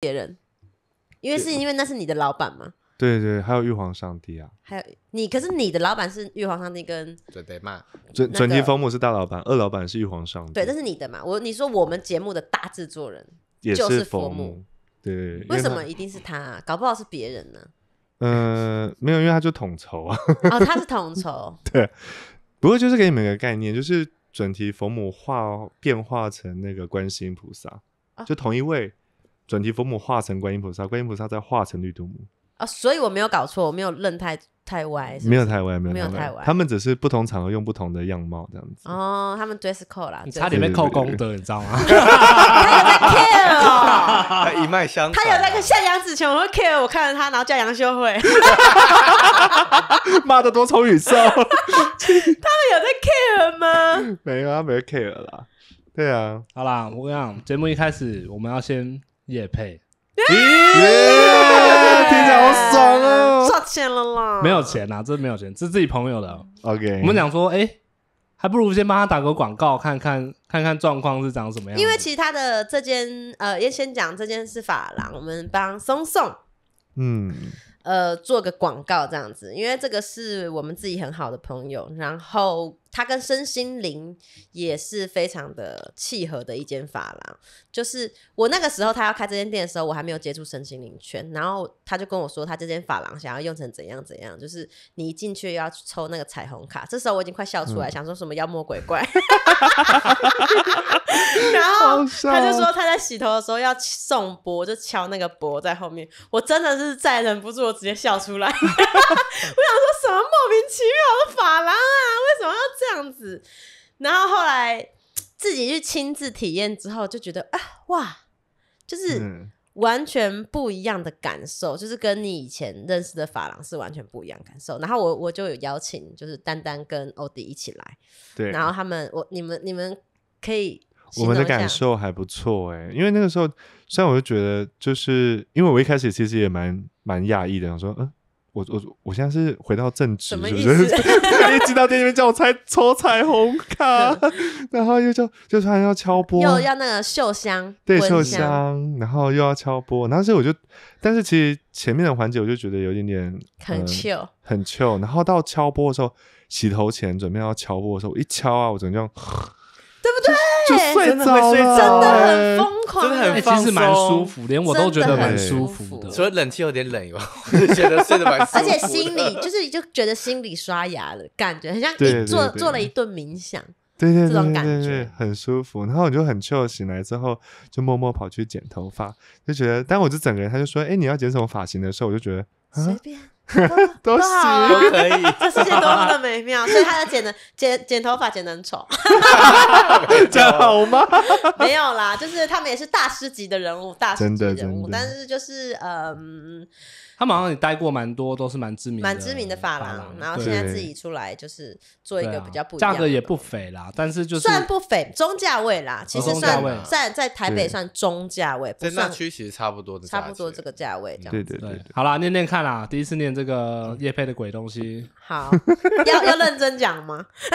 别人，因为是因为那是你的老板嘛？对对，还有玉皇上帝啊，还有你。可是你的老板是玉皇上帝跟准得嘛？准准提佛母是大老板，二老板是玉皇上帝。对，这是你的嘛？我你说我们节目的大制作人也是佛母。对，为什么一定是他？搞不好是别人呢？嗯，没有，因为他就统筹啊。哦，他是统筹。对，不过就是给你们个概念，就是准提佛母化变化成那个观音菩萨，就同一位。转提佛母化成观音菩萨，观音菩萨再化成绿度母啊！所以我没有搞错，我没有认太太歪，没有太歪，没有太歪，他们只是不同场合用不同的样貌这样子哦。他们 dress code 啦，差点被扣功德，你知道吗？他有在 care，他一脉相他有在像杨子琼，我会 care，我看着他，然后叫杨修慧，骂的多重宇宙，他们有在 care 吗？没有，啊，没有 care 啦。对啊，好啦，我跟你讲，节目一开始我们要先。也配，听起来好爽哦！赚钱了啦？没有钱啊，这的没有钱，是自己朋友的。OK，我们讲说，哎，还不如先帮他打个广告，看看看看状况是长什么样。因为其他的这间，呃，要先讲这间是法郎，我们帮松松，嗯，呃，做个广告这样子，因为这个是我们自己很好的朋友，然后。他跟身心灵也是非常的契合的一间发廊，就是我那个时候他要开这间店的时候，我还没有接触身心灵圈，然后他就跟我说他这间发廊想要用成怎样怎样，就是你一进去要抽那个彩虹卡，这时候我已经快笑出来，想说什么妖魔鬼怪，然后他就说他在洗头的时候要送钵，就敲那个钵在后面，我真的是再忍不住，我直接笑出来，我想说什么莫名其妙的发廊啊，为什么要？这样子，然后后来自己去亲自体验之后，就觉得啊，哇，就是完全不一样的感受，就是跟你以前认识的法郎是完全不一样感受。然后我我就有邀请，就是丹丹跟欧迪一起来，对，然后他们我你们你们可以，我们的感受还不错哎，因为那个时候虽然我就觉得，就是因为我一开始其实也蛮蛮讶异的，我说嗯。我我我现在是回到正职，是是？一进到店里面叫我猜抽彩虹卡，然后又叫，就突然要敲波，又要那个秀香，对秀香，然后又要敲波。后所以我就，但是其实前面的环节我就觉得有点点很臭，很臭。然后到敲波的时候，洗头前准备要敲波的时候，我一敲啊，我整个就。睡着了，真的很疯狂，真的很放其实蛮舒服，连我都觉得蛮舒服的。除了冷气有点冷以哟，觉得睡得蛮。而且心里就是就觉得心里刷牙的感觉，很像做做了一顿冥想，对对，这种感觉很舒服。然后我就很 chill，醒来之后就默默跑去剪头发，就觉得，当我就整个人，他就说：“哎，你要剪什么发型的时候，我就觉得随便。” 都是可以，这世界多么的美妙，所以他就剪的剪剪头发剪的很丑，这样好吗？没有啦，就是他们也是大师级的人物，大师级人物，但是就是嗯。他好像也待过蛮多，都是蛮知名、蛮知名的发廊，然后现在自己出来就是做一个比较不价格也不菲啦，但是就是算不菲中价位啦，其实算在在台北算中价位，在那区其实差不多的，差不多这个价位这样。对对对，好啦，念念看啦，第一次念这个叶佩的鬼东西，好 要要认真讲吗？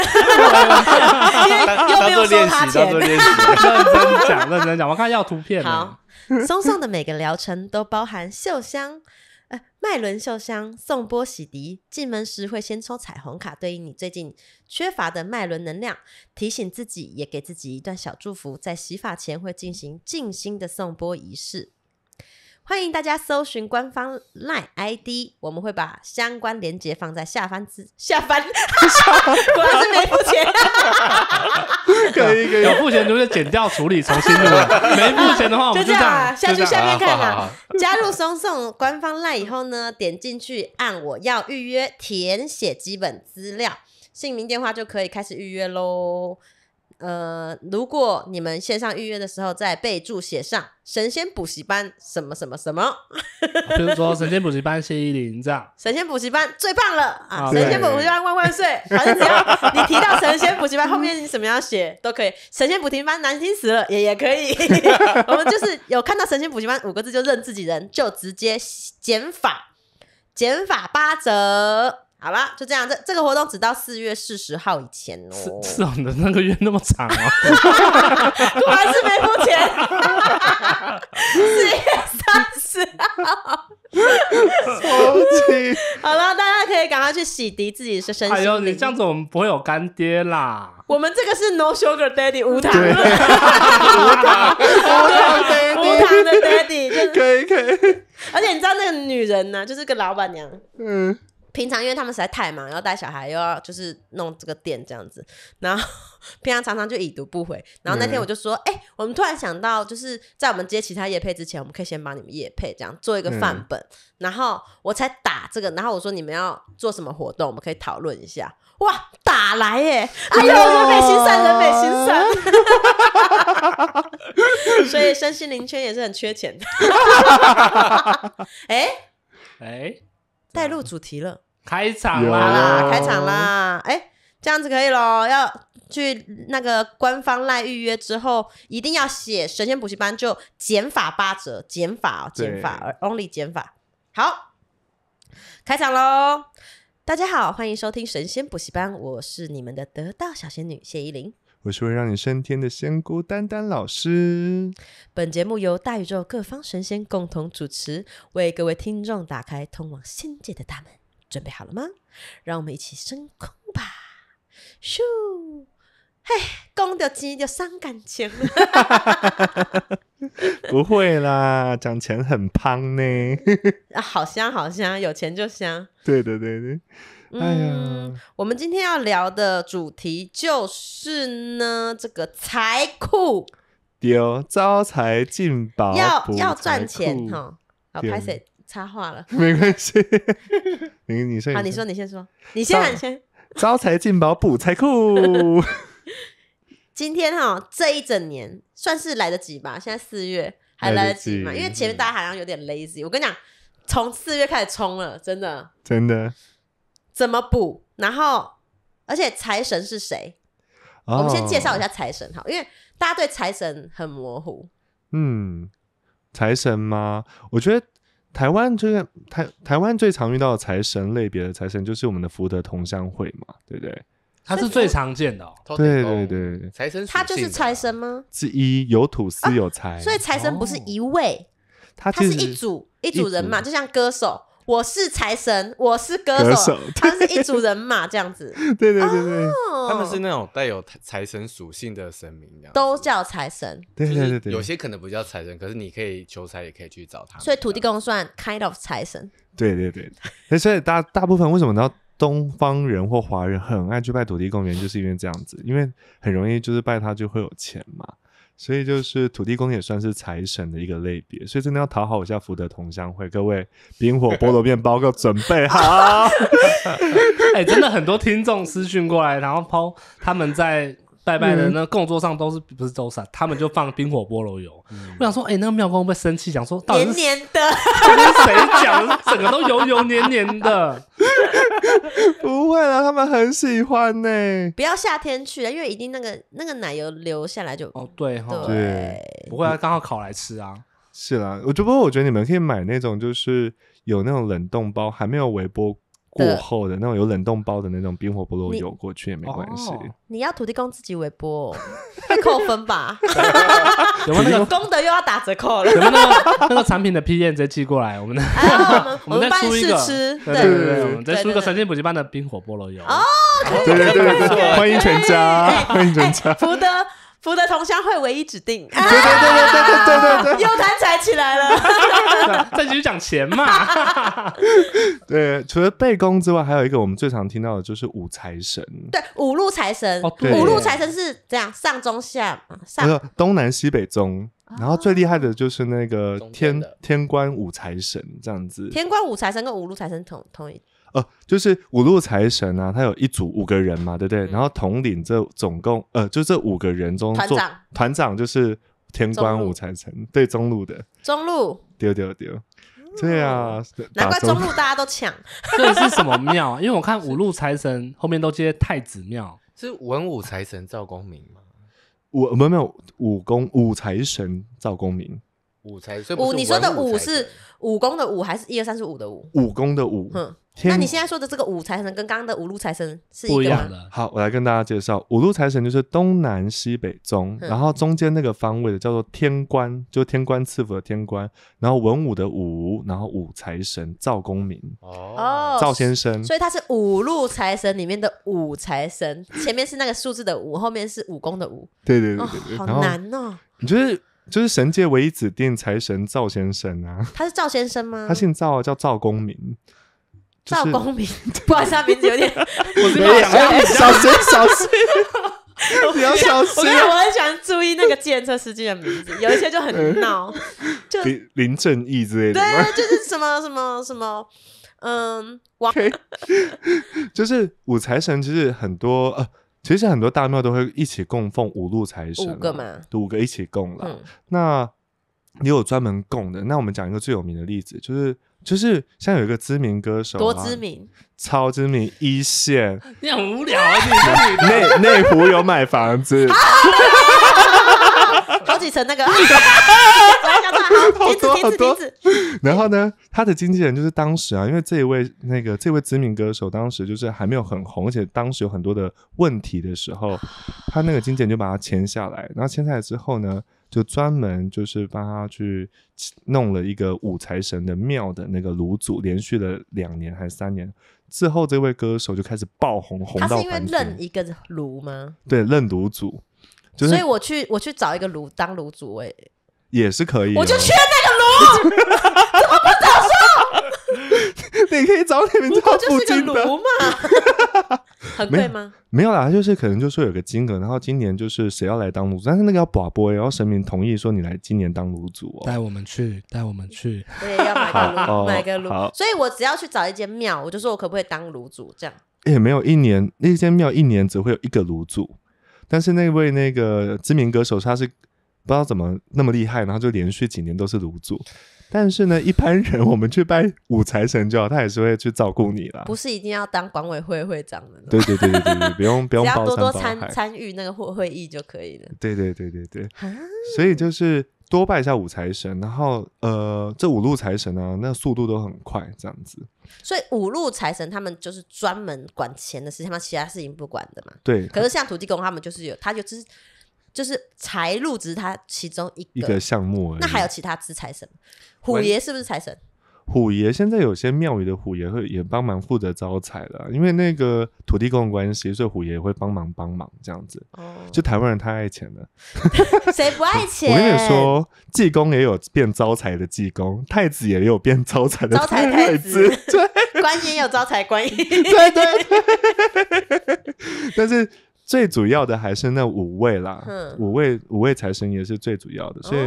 又当做练习，当做练习，认真讲认真讲，我看要图片。好，松松的每个疗程都包含嗅香。麦伦秀香送波洗涤，进门时会先抽彩虹卡，对应你最近缺乏的麦伦能量，提醒自己，也给自己一段小祝福。在洗发前会进行静心的送波仪式。欢迎大家搜寻官方 LINE ID，我们会把相关链接放在下方之下方。下方。果然是没付钱。可以可以，有付钱就是剪掉处理重新的，没付钱的话，就这样，下去下面看啊。加入松送官方 LINE 以后呢，点进去按我要预约，填写基本资料、姓名、电话，就可以开始预约喽。呃，如果你们线上预约的时候，在备注写上“神仙补习班”什么什么什么，比如说“神仙补习班”“谢依林”这样，“神仙补习班”最棒了啊！“神仙补习班”万万岁！反正只要你提到“神仙补习班”，后面你怎么样写都可以，“神仙补习班”难听死了也也可以。我们就是有看到“神仙补习班”五个字就认自己人，就直接减法，减法八折。好了，就这样。这这个活动只到四月四十号以前哦。是啊，那个月那么长啊。果然是没付钱。四月三十号，好气。好了，大家可以赶快去洗涤自己的身心。哎呦，你这样子我们不会有干爹啦。我们这个是 No Sugar Daddy 无糖。对。无糖 Daddy，无糖的 Daddy。可以可以。而且你知道那个女人呢，就是个老板娘。嗯。平常因为他们实在太忙，要带小孩，又要就是弄这个店这样子，然后 平常常常就已读不回。然后那天我就说，哎，我们突然想到，就是在我们接其他业配之前，我们可以先帮你们业配，这样做一个范本。然后我才打这个，然后我说你们要做什么活动，我们可以讨论一下。哇，打来耶！哎呦，人美心善，人美心善。所以身心灵圈也是很缺钱的。哎哎。带入主题了，开场啦，开场啦！哎，这样子可以喽。要去那个官方赖预约之后，一定要写“神仙补习班”，就减法八折，减法，减法，Only 减法。好，开场喽！大家好，欢迎收听《神仙补习班》，我是你们的得道小仙女谢依霖。我是会让你升天的仙姑丹丹老师。本节目由大宇宙各方神仙共同主持，为各位听众打开通往仙界的大门。准备好了吗？让我们一起升空吧！咻，嘿，讲到钱就伤感情了。不会啦，讲钱很胖呢。好香好香，有钱就香。对对对对。嗯，我们今天要聊的主题就是呢，这个财库丢招财进宝，要要赚钱哈。好，拍谁插话了，没关系，你你先，好，你说你先说，你先你先招财进宝补财库。今天哈，这一整年算是来得及吧？现在四月还来得及吗？因为前面大家好像有点 lazy。我跟你讲，从四月开始冲了，真的真的。怎么补？然后，而且财神是谁？我们先介绍一下财神，哈，因为大家对财神很模糊。嗯，财神吗？我觉得台湾这个台台湾最常遇到财神类别的财神，就是我们的福德同乡会嘛，对不对？它是最常见的。对对对对，财神他就是财神吗？是一有土司有财，所以财神不是一位，他他是一组一组人嘛，就像歌手。我是财神，我是歌手，他是一组人马这样子。对对对对，他们是那种带有财神属性的神明，都叫财神。对对对对，有些可能不叫财神，可是你可以求财，也可以去找他。所以土地公算 kind of 财神。对对 对，所以大大部分为什么你知道东方人或华人很爱去拜土地公因就是因为这样子，因为很容易就是拜他就会有钱嘛。所以就是土地公也算是财神的一个类别，所以真的要讨好一下福德同乡会，各位冰火菠萝面包我准备好，哎，真的很多听众私讯过来，然后抛他们在。拜拜的那供桌上都是不是周三，他们就放冰火菠萝油。我想说，哎，那个庙公会不会生气？想说，黏黏的，跟谁讲？整个都油油黏黏的。不会的，他们很喜欢呢。不要夏天去，因为一定那个那个奶油流下来就哦对哈对，不会啊，刚好烤来吃啊。是啦，我就不过我觉得你们可以买那种就是有那种冷冻包，还没有微波。过后的那种有冷冻包的那种冰火菠萝油过去也没关系。你要土地公自己微波，会扣分吧？有那个功德又要打折扣了。有那个那个产品的批件再寄过来，我们的，我们再出一个，对对对，我们再出一个神仙补习班的冰火菠萝油哦，对对对对对，欢迎全家，欢迎全家，福德。福德同乡会唯一指定，对对对对对对对，有贪财起来了，再 继续讲钱嘛。对，除了背公之外，还有一个我们最常听到的就是五财神，对，五路财神，五路财神是这样，上中下，不是东南西北中，然后最厉害的就是那个天天官五财神这样子，天官五财神跟五路财神同同一。呃，就是五路财神啊，他有一组五个人嘛，对不对？然后统领这总共呃，就这五个人中做团长就是天官五财神，对中路的中路丢丢丢，对啊，难怪中路大家都抢。这是什么庙啊？因为我看五路财神后面都接太子庙，是文武财神赵公明吗？武没有没有，武功五财神赵公明，五财武你说的五是武功的武，还是一二三四五的五？武功的武，嗯。那你现在说的这个五财神跟刚刚的五路财神是不一样的。好，我来跟大家介绍五路财神，就是东南西北中，然后中间那个方位的叫做天官，就天官赐福的天官，然后文武的武，然后五财神赵公明哦，赵先生，所以他是五路财神里面的五财神，前面是那个数字的五，后面是武功的武，对对对对对，好难哦，你就是。就是神界唯一指定财神赵先生啊？他是赵先生吗？他姓赵啊，叫赵公明。赵公明，不好意思，名字有点。我小心，小心，你要小心。我因为我很欢注意那个计程车司机的名字，有一些就很闹，就林林正义之类的。对，就是什么什么什么，嗯，王。就是五财神，其实很多呃，其实很多大庙都会一起供奉五路财神，五个嘛，五个一起供了。那也有专门供的。那我们讲一个最有名的例子，就是。就是像有一个知名歌手，多知名，超知名一线，你很无聊啊！你内 内湖有买房子，好几层那个，好多好多。然后呢，他的经纪人就是当时啊，因为这一位那个这位知名歌手当时就是还没有很红，而且当时有很多的问题的时候，他那个经纪人就把他签下来。然后签下来之后呢？就专门就是帮他去弄了一个五财神的庙的那个炉组，连续了两年还是三年之后，这位歌手就开始爆红，红到他是因为认一个炉吗？对，认炉组。所以我去我去找一个炉当炉主，哎，也是可以。我就缺那个炉，怎么不得？你可以找你，你知道就是个炉嘛，很贵吗？没有啦，就是可能就说有个金额，然后今年就是谁要来当炉主，但是那个要卜波，然后神明同意说你来今年当炉主，带我们去，带我们去，我也要买个炉，买个炉，所以，我只要去找一间庙，我就说我可不可以当炉主，这样也没有一年，一间庙一年只会有一个炉主，但是那位那个知名歌手他是不知道怎么那么厉害，然后就连续几年都是炉主。但是呢，一般人我们去拜五财神就好，他也是会去照顾你啦。不是一定要当管委会会长的。对对对对对，不用 不用包多多参参与那个会会议就可以了。对对对对对。所以就是多拜一下五财神，然后呃，这五路财神呢，那速度都很快，这样子。所以五路财神他们就是专门管钱的事情，其他事情不管的嘛。对。可是像土地公，他们就是有，他就只是。就是财路只是他其中一个项目，而已。那还有其他之财神，虎爷是不是财神？虎爷现在有些庙宇的虎爷会也帮忙负责招财了，因为那个土地公的关系，所以虎爷会帮忙帮忙这样子。哦，就台湾人太爱钱了。谁不爱钱？我跟你说，济公也有变招财的济公，太子也有变招财的 招财太子，对，观 音有招财观音，对对对。但是。最主要的还是那五位啦，五位五位财神也是最主要的，所以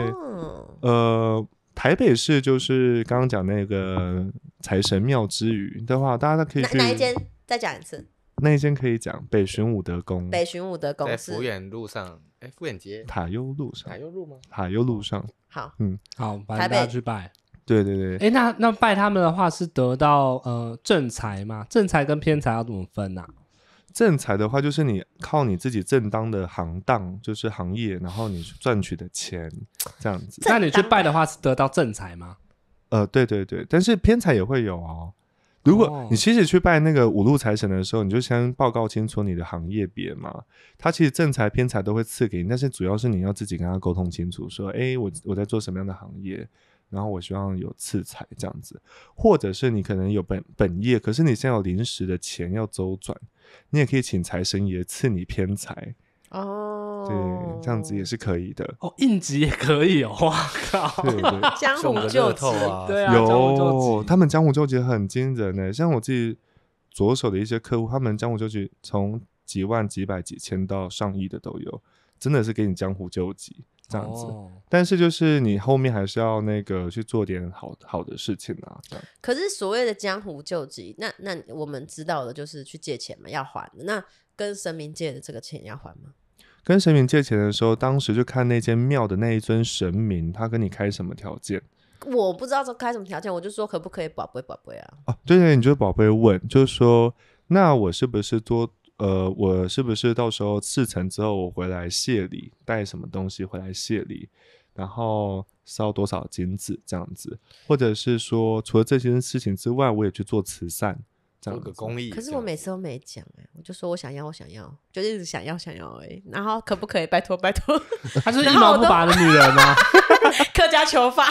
呃，台北市就是刚刚讲那个财神庙之余的话，大家都可以去哪一间再讲一次？那一间可以讲北玄武德宫，北玄武德宫在福远路上，哎，福远街塔悠路上，塔悠路吗？塔悠路上好，嗯，好，台北大家去拜，对对对，哎，那那拜他们的话是得到呃正财吗？正财跟偏财要怎么分啊？正财的话，就是你靠你自己正当的行当，就是行业，然后你赚取的钱这样子。那你去拜的话，是得到正财吗？呃，对对对，但是偏财也会有哦。如果你其实去拜那个五路财神的时候，你就先报告清楚你的行业别嘛。他其实正财偏财都会赐给你，但是主要是你要自己跟他沟通清楚，说，哎，我我在做什么样的行业，然后我希望有赐财这样子，或者是你可能有本本业，可是你在有临时的钱要周转。你也可以请财神爷赐你偏财哦，对，这样子也是可以的哦。应急也可以哦，我靠，江湖救急，对啊，有他们江湖救急很惊人呢。像我自己左手的一些客户，他们江湖救急从几万、几百、几千到上亿的都有，真的是给你江湖救急。这样子，但是就是你后面还是要那个去做点好好的事情啊。可是所谓的江湖救急，那那我们知道的就是去借钱嘛，要还。那跟神明借的这个钱要还吗？跟神明借钱的时候，当时就看那间庙的那一尊神明，他跟你开什么条件？我不知道说开什么条件，我就说可不可以宝贝宝贝啊？哦，对对，你就宝贝问，就是说那我是不是做？呃，我是不是到时候事成之后，我回来谢礼带什么东西回来谢礼，然后烧多少金子这样子，或者是说，除了这件事情之外，我也去做慈善。个公益，可是我每次都没讲哎，我就说我想要，我想要，就一直想要想要哎，然后可不可以拜托拜托？她 是一毛不拔的女人吗？客家求法，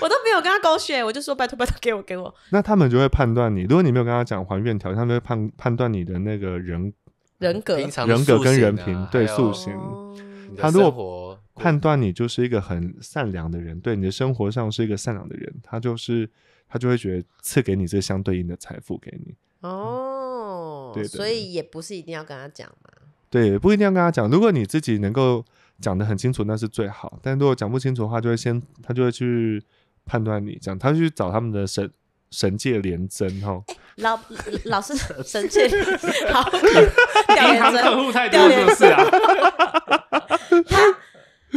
我都没有跟她沟血，我就说拜托拜托给我给我。那他们就会判断你，如果你没有跟他讲还愿条件，们会判判断你的那个人人格人格跟人品对塑形。他如果判断你就是一个很善良的人，对你的生活上是一个善良的人，他就是。他就会觉得赐给你这相对应的财富给你哦，对，所以也不是一定要跟他讲嘛。对，不一定要跟他讲。如果你自己能够讲得很清楚，那是最好。但如果讲不清楚的话，就会先他就会去判断你，这样他去找他们的神神界连针哦。老老师神界 好，调查客户太多是不是啊？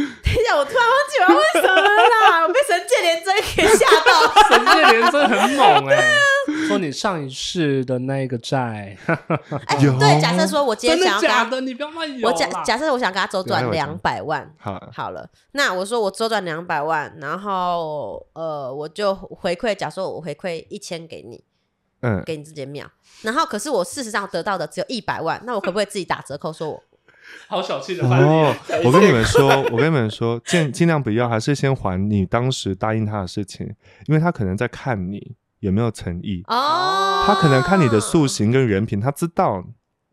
等一下，我突然忘记要为什么啦！我被神界连真给吓到。神界连真很猛哎，说你上一世的那个债。有对，假设说我今天想要，假的？你不要骂人。我假假设我想跟他周转两百万。好，好了，那我说我周转两百万，然后呃，我就回馈，假设我回馈一千给你，嗯，给你自己秒。然后可是我事实上得到的只有一百万，那我可不可以自己打折扣？说我。好小气的哦！我跟你们 说，我跟你们说，尽尽量不要，还是先还你当时答应他的事情，因为他可能在看你有没有诚意，他可能看你的塑形跟人品，他知道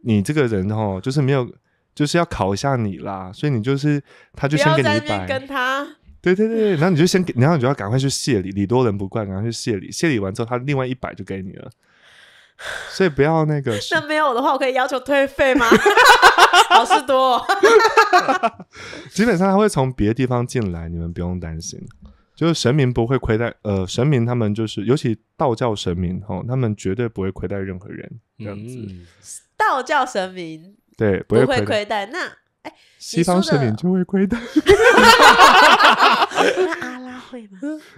你这个人哦，就是没有，就是要考一下你啦，所以你就是，他就先给你一百，跟他，对对对对，然后你就先，然后你就要赶快去谢礼，礼多人不怪，赶快去谢礼，谢礼完之后，他另外一百就给你了。所以不要那个。那没有的话，我可以要求退费吗？好事多。基本上他会从别的地方进来，你们不用担心。就是神明不会亏待，呃，神明他们就是尤其道教神明他们绝对不会亏待任何人，这样子。道教神明对不会亏待那。西方神明就会亏的，那阿拉会吗？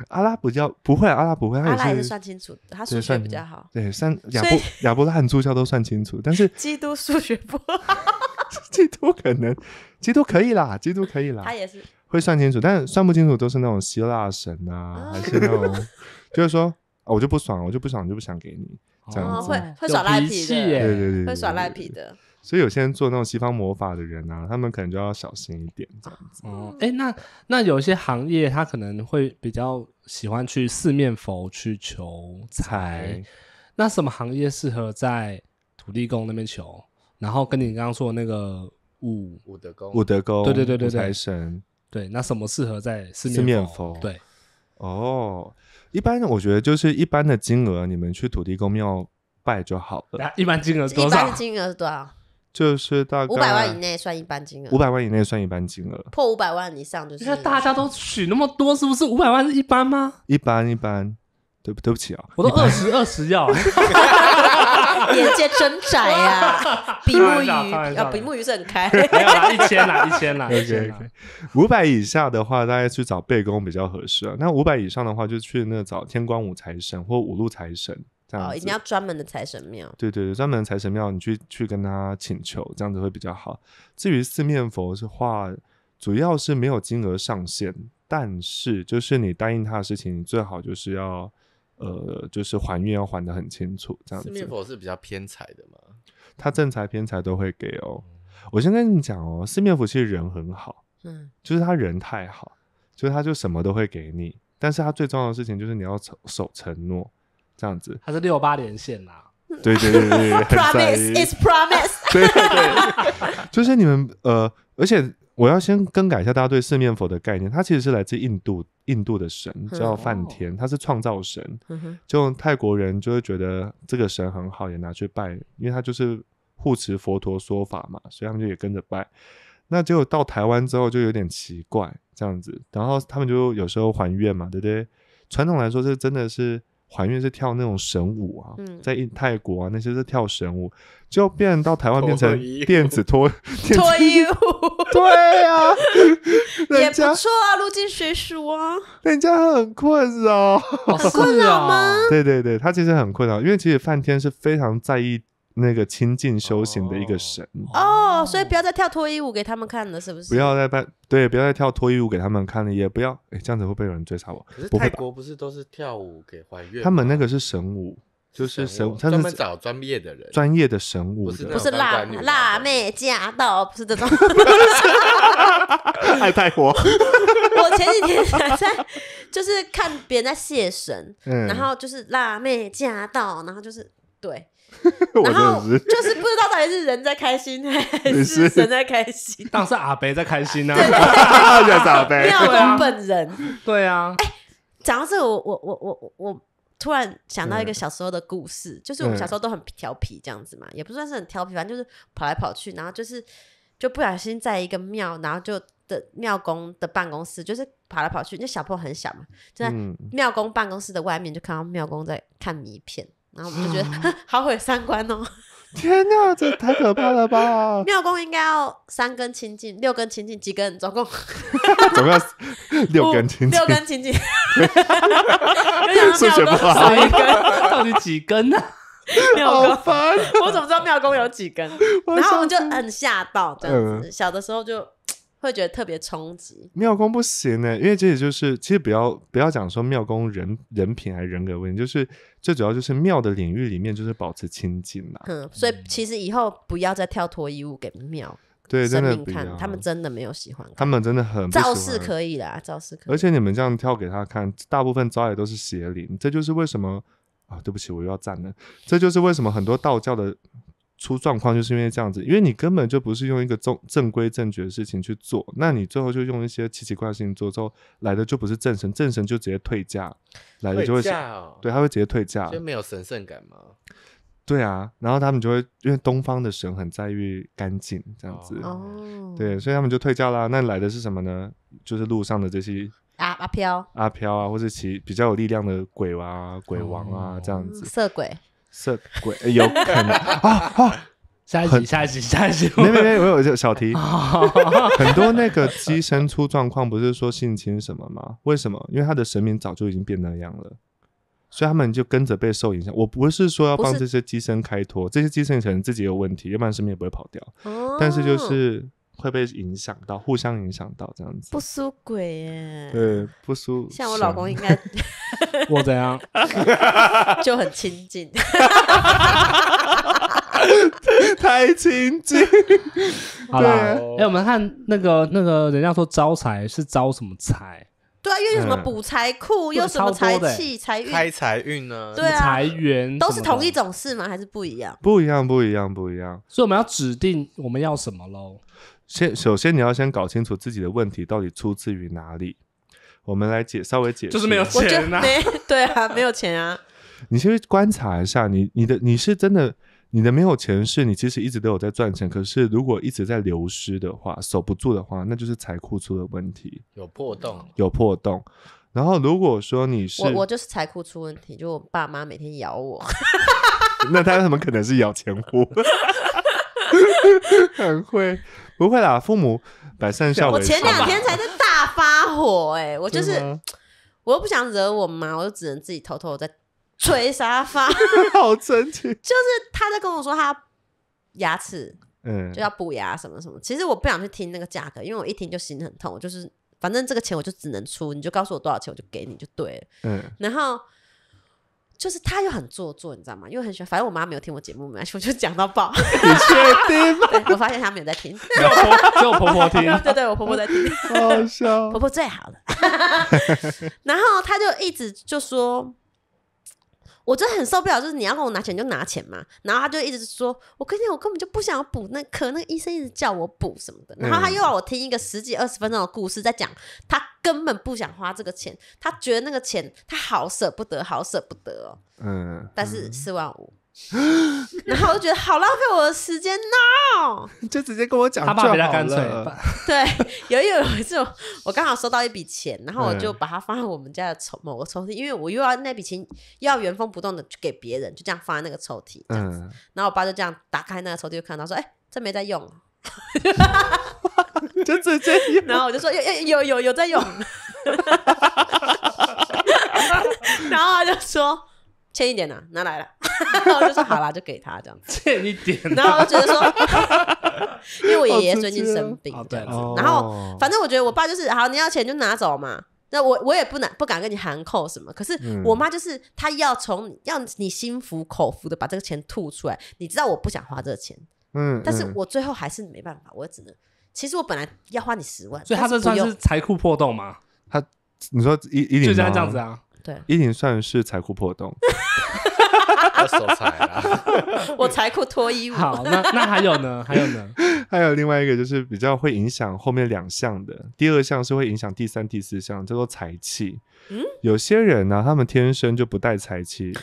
阿拉不教不会，阿拉不会。阿拉的算清楚，他数学比较好。对，三亚布亚布拉罕宗教都算清楚，但是基督数学不，基督可能，基督可以啦，基督可以啦，他也是会算清楚，但是算不清楚都是那种希腊神呐，还是那种，就是说，我就不爽，我就不爽，就不想给你这样子，会会耍赖皮的，对对对，会耍赖皮的。所以有些人做那种西方魔法的人啊，他们可能就要小心一点这样子。哦，哎，那那有一些行业他可能会比较喜欢去四面佛去求财。那什么行业适合在土地公那边求？然后跟你刚刚说的那个五五德公、五德公，对对对对财神。对，那什么适合在四面佛？对。哦，一般我觉得就是一般的金额，你们去土地公庙拜就好了。一般金额多少？一般金额是多少？就是大概五百万以内算一般金额，五百万以内算一般金额，破五百万以上就是。那大家都取那么多，是不是五百万是一般吗？一般一般，对对不起啊，我都二十二十要，眼界真窄呀，比目鱼啊比目鱼很开，没有啦一千啦一千啦 五百以下的话，大家去找背公比较合适啊。那五百以上的话，就去那找天官五财神或五路财神。哦，一定要专门的财神庙。对对对，专门的财神庙，你去去跟他请求，这样子会比较好。至于四面佛是话，主要是没有金额上限，但是就是你答应他的事情，你最好就是要呃，就是还愿要还的很清楚。这样子，四面佛是比较偏财的嘛？他正财偏财都会给哦。我先跟你讲哦，四面佛其实人很好，嗯，就是他人太好，就是他就什么都会给你，但是他最重要的事情就是你要守承诺。这样子，他是六八连线呐。对对对对，很在意。Promise is promise。对对对，就是你们呃，而且我要先更改一下大家对四面佛的概念，它其实是来自印度，印度的神叫梵天，他是创造神。就泰国人就会觉得这个神很好，也拿去拜，因为他就是护持佛陀说法嘛，所以他们就也跟着拜。那果到台湾之后就有点奇怪这样子，然后他们就有时候还愿嘛，对不对？传统来说，这真的是。怀孕是跳那种神舞啊，在泰国啊那些是跳神舞，就变到台湾变成电子脱 脱衣舞，对呀，也不错啊，入镜水鼠啊，人家很困扰，困扰吗？对对对，他其实很困扰，因为其实梵天是非常在意。那个清静修行的一个神哦，所以不要再跳脱衣舞给他们看了，是不是？不要再拜，对，不要再跳脱衣舞给他们看了，也不要哎，这样子会被有人追杀我。可是泰国不是都是跳舞给怀孕？他们那个是神舞，就是神舞，专门找专业的人，专业的神舞，不是不是辣辣妹驾到，不是这种。爱泰国，我前几天在就是看别人在谢神，然后就是辣妹驾到，然后就是对。然后就是不知道到底是人在开心还是神在开心，当是阿伯在开心呢。哈哈哈哈本人。对啊。哎，讲到这个，我我我我我突然想到一个小时候的故事，就是我们小时候都很调皮，这样子嘛，也不算是很调皮反正就是跑来跑去，然后就是就不小心在一个庙，然后就的庙公的办公室，就是跑来跑去，那小破很小嘛，就在庙公办公室的外面就看到庙公在看迷片。然后我们就觉得 好毁三观哦！天呀，这太可怕了吧！妙公应该要三根清净，六根清净，几根总共？总共要六根清净，六根清净。数学不好，到底几根啊？妙功，我怎么知道妙公有几根？然后我们就很吓到，这样子。小的时候就。会觉得特别冲击，庙公不行呢，因为这就是其实不要不要讲说庙公人人品还是人格问题，就是最主要就是庙的领域里面就是保持清净嘛。嗯，所以其实以后不要再跳脱衣物给庙对真的看，他们真的没有喜欢，他们真的很造势可以啦，造势可以。而且你们这样跳给他看，大部分招也都是邪灵，这就是为什么啊！对不起，我又要站了，这就是为什么很多道教的。出状况就是因为这样子，因为你根本就不是用一个正正规正矩的事情去做，那你最后就用一些奇奇怪怪事情做，之后来的就不是正神，正神就直接退嫁，来的就会下，对他会直接退嫁，就没有神圣感嘛？对啊，然后他们就会因为东方的神很在意干净这样子，对，所以他们就退嫁啦。那来的是什么呢？就是路上的这些阿阿飘、阿飘啊，或是其比较有力量的鬼啊、鬼王啊这样子，色鬼。色鬼有可能啊啊！下集 下一集下一集！没没别！我有个小题。很多那个机身出状况不是说性侵什么吗？为什么？因为他的神明早就已经变那样了，所以他们就跟着被受影响。我不是说要帮这些机身开脱，这些机身可能自己有问题，要不然神明也不会跑掉。但是就是。会被影响到，互相影响到这样子。不输鬼耶！对，不输。像我老公应该，我怎样？就很亲近，太亲近。好了，哎，我们看那个那个，人家说招财是招什么财？对啊，又有什么补财库，又什么财气、财运、开财运呢？对啊，财源都是同一种事吗？还是不一样？不一样，不一样，不一样。所以我们要指定我们要什么喽？先，首先你要先搞清楚自己的问题到底出自于哪里。我们来解，稍微解释，就是没有钱啊，对啊，没有钱啊。你先观察一下，你你的你是真的，你的没有钱是，你其实一直都有在赚钱，可是如果一直在流失的话，守不住的话，那就是财库出了问题。有破洞，有破洞。然后如果说你是，我我就是财库出问题，就我爸妈每天咬我。那他怎么可能是咬钱户？很会，不会啦。父母百善孝为我前两天才在大发火，哎，我就是，我又不想惹我妈，我就只能自己偷偷在捶沙发。好神奇。就是他在跟我说他牙齿，嗯，就要补牙什么什么。其实我不想去听那个价格，因为我一听就心很痛。我就是，反正这个钱我就只能出，你就告诉我多少钱，我就给你就对了。嗯，然后。就是他又很做作，你知道吗？因为很喜欢，反正我妈没有听我节目，没关系，我就讲到爆。你确定？我发现她没有在听，只有婆婆听。对对，我婆婆在听，好笑。婆婆最好了。然后他就一直就说。我真的很受不了，就是你要跟我拿钱就拿钱嘛，然后他就一直说我跟你讲，我根本就不想要补那可那个医生一直叫我补什么的，然后他又让我听一个十几二十分钟的故事，在讲他根本不想花这个钱，他觉得那个钱他好舍不得，好舍不得，嗯，但是四万五。然后我就觉得好浪费我的时间呐，就直接跟我讲，他爸比较干脆。对，有有有一次，我刚好收到一笔钱，然后我就把它放在我们家的抽某个抽屉，因为我又要那笔钱，又要原封不动的给别人，就这样放在那个抽屉这样子。然后我爸就这样打开那个抽屉，就看到说：“哎，这没在用。”就直接，然后我就说：“有有有有在用。”然后他就说。欠一点呢，拿来了，我就说好了，就给他这样子。欠一点，然后我觉得说，因为我爷爷最近生病这样子，然后反正我觉得我爸就是，好你要钱就拿走嘛。那我我也不能不敢跟你含扣什么，可是我妈就是她要从要你心服口服的把这个钱吐出来。你知道我不想花这个钱，嗯，但是我最后还是没办法，我只能，其实我本来要花你十万，所以他这算是财库破洞吗？他，你说一一点，就这样子啊。对，一顶算是财库破洞，我 收财了，我财库脱衣服。好，那那还有呢？还有呢？还有另外一个就是比较会影响后面两项的，第二项是会影响第三、第四项，叫做财气。嗯，有些人呢，他们天生就不带财气，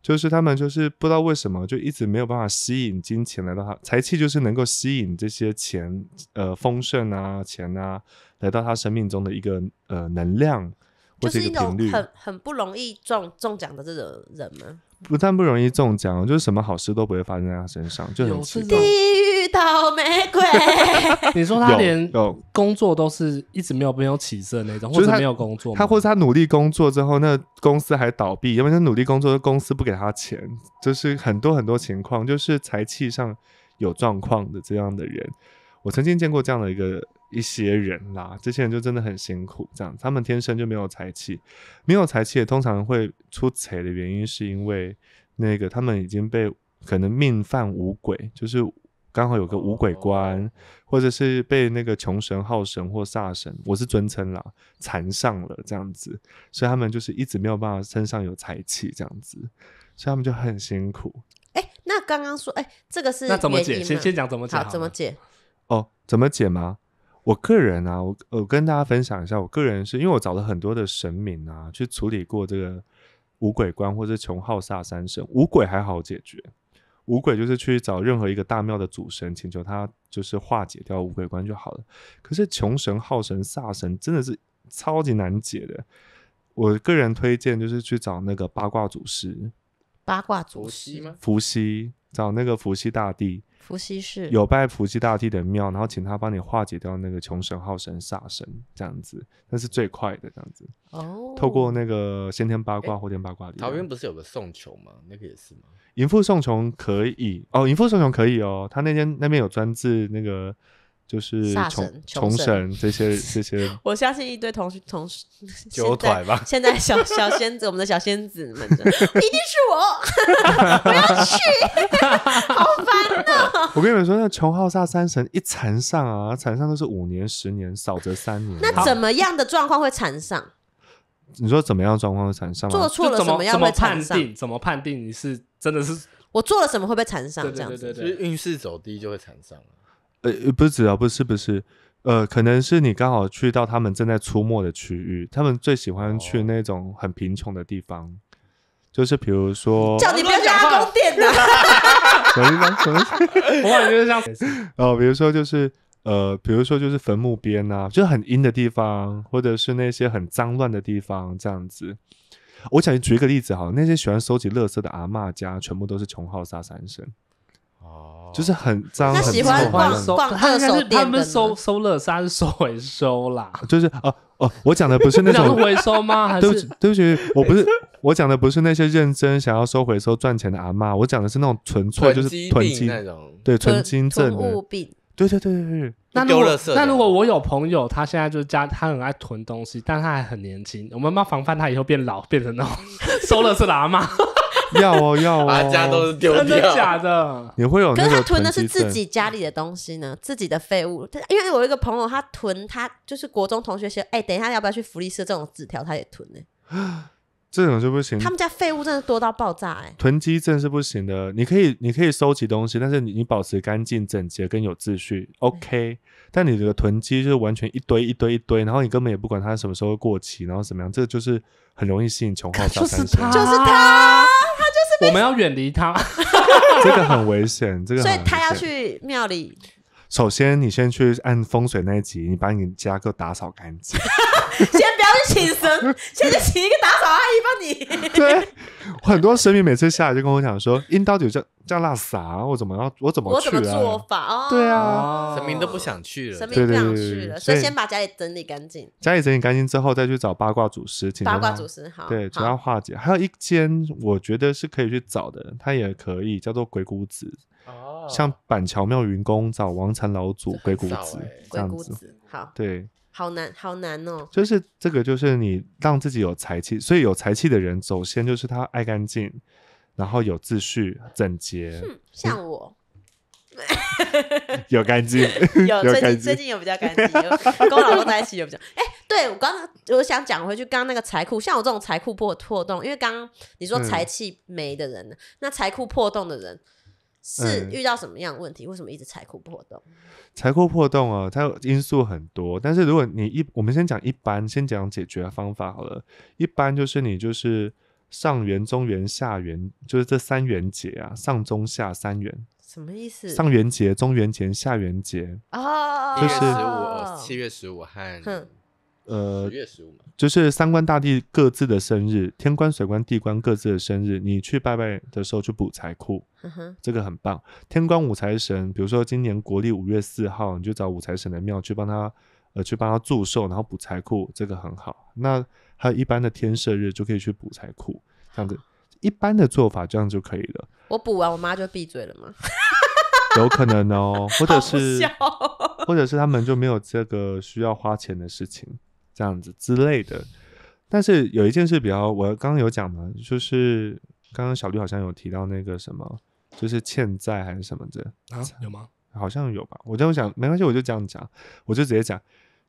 就是他们就是不知道为什么就一直没有办法吸引金钱来到他，财气就是能够吸引这些钱，呃，丰盛啊，钱啊，来到他生命中的一个呃能量。就是一种很很不容易中中奖的这种人吗？不但不容易中奖，就是什么好事都不会发生在他身上，就是奇狱倒霉鬼。你说他连工作都是一直没有没有起色那种，或者没有工作，他或者他努力工作之后，那公司还倒闭，因为他努力工作，公司不给他钱，就是很多很多情况，就是财气上有状况的这样的人，我曾经见过这样的一个。一些人啦，这些人就真的很辛苦，这样他们天生就没有财气，没有财气也通常会出财的原因，是因为那个他们已经被可能命犯五鬼，就是刚好有个五鬼官，或者是被那个穷神、好神或煞神，我是尊称啦，缠上了这样子，所以他们就是一直没有办法身上有财气这样子，所以他们就很辛苦。哎，那刚刚说哎，这个是那怎么解？先先讲怎么讲，怎么解？哦，怎么解吗？我个人啊，我我跟大家分享一下，我个人是因为我找了很多的神明啊，去处理过这个五鬼关或者穷浩煞三神。五鬼还好解决，五鬼就是去找任何一个大庙的主神，请求他就是化解掉五鬼关就好了。可是穷神、浩神、煞神真的是超级难解的。我个人推荐就是去找那个八卦祖师，八卦祖师吗？伏羲，找那个伏羲大帝。伏羲氏有拜伏羲大帝的庙，然后请他帮你化解掉那个穷神、耗神、煞神，这样子，那是最快的这样子。哦，透过那个先天八卦、后天八卦里，桃园不是有个宋琼吗？那个也是吗？迎富送穷可以哦，迎富送穷可以哦，他那天那边有专治那个。就是神、重审这些 这些，我相信一堆同同事，九 团吧。现在小小仙子，我们的小仙子们，一定是我，我要去，好烦呐！我跟你们说，那穷浩煞三神一缠上啊，缠上都是五年、十年，少则三年。那怎么样的状况会缠上？你说怎么样状况会缠上？做错了什么样会判定？怎么判定你是真的是我做了什么会被缠上？这样子，就是运势走低就会缠上了。呃，不止啊，不是不是，呃，可能是你刚好去到他们正在出没的区域，他们最喜欢去那种很贫穷的地方，就是比如说，叫你不要去阿公店的，什么意思？什么意思？我感觉是这样子哦，比如说就是呃，比如说就是坟墓边呐，就是很阴的地方，或者是那些很脏乱的地方，这样子。我想举一个例子哈，那些喜欢收集垃圾的阿嬷家，全部都是穷号杀三神。哦，就是很脏，很喜欢收放。他们他们收收乐山收回收啦，就是哦哦，我讲的不是那种 回收吗？起，对不起，我不是我讲的不是那些认真想要收回收赚钱的阿妈，我讲的是那种纯粹就是囤积那种，对，囤积证物对对对对对。那如果那如果我有朋友，他现在就是家，他很爱囤东西，但他还很年轻，我们要防范他以后变老变成那种收乐的阿妈。要 哦要哦，家都是丢掉，真的假的？你会有？可是他囤的是自己家里的东西呢，自己的废物。因为我一个朋友，他囤，他就是国中同学写，哎，等一下要不要去福利社？这种纸条他也囤呢。这种就不行。他们家废物真的多到爆炸哎！囤积症是不行的。你可以，你可以收集东西，但是你你保持干净、整洁跟有秩序，OK。但你的囤积就是完全一堆一堆一堆，然后你根本也不管它什么时候过期，然后怎么样，这就是很容易吸引穷浩小三心，就是他。我们要远离他，这个很危险。这个所以他要去庙里。首先，你先去按风水那一集，你把你家给打扫干净。先不要去请神，先去请一个打扫阿姨帮你。对，很多神明每次下来就跟我讲说，阴底有叫叫那啥，我怎么，要我怎么，我怎么做法？哦？对啊，神明都不想去了，神明不想去了，所以先把家里整理干净。家里整理干净之后，再去找八卦祖师请八卦祖师，对，主要化解。还有一间，我觉得是可以去找的，他也可以叫做鬼谷子。哦，像板桥庙云宫找王禅老祖鬼谷子，鬼谷子好对。好难，好难哦！就是这个，就是你让自己有才气，所以有才气的人，首先就是他爱干净，然后有秩序、整洁。像我，有干净 有最近最近有比较干净，跟我老公在一起有比较。哎，对我刚刚我想讲回去，刚刚那个财库，像我这种财库破破洞，因为刚刚你说财气没的人，那财库破洞的人。是遇到什么样的问题？为什么一直财库破洞？财库破洞啊，它因素很多。但是如果你一，我们先讲一般，先讲解决方法好了。一般就是你就是上元、中元、下元，就是这三元节啊，上中下三元。什么意思？上元节、中元节、下元节。哦，就是七月十五，七月十五和。呃，十月十五嘛，就是三官大帝各自的生日，天官、水官、地官各自的生日，你去拜拜的时候去补财库，这个很棒。天官五财神，比如说今年国历五月四号，你就找五财神的庙去帮他，呃，去帮他祝寿，然后补财库，这个很好。那还有一般的天赦日就可以去补财库，这样子。一般的做法这样就可以了。我补完，我妈就闭嘴了吗？有可能哦，或者是，或者是他们就没有这个需要花钱的事情。这样子之类的，但是有一件事比较，我刚刚有讲嘛，就是刚刚小绿好像有提到那个什么，就是欠债还是什么的啊？有吗？好像有吧。我这样想，没关系，我就这样讲，我就直接讲，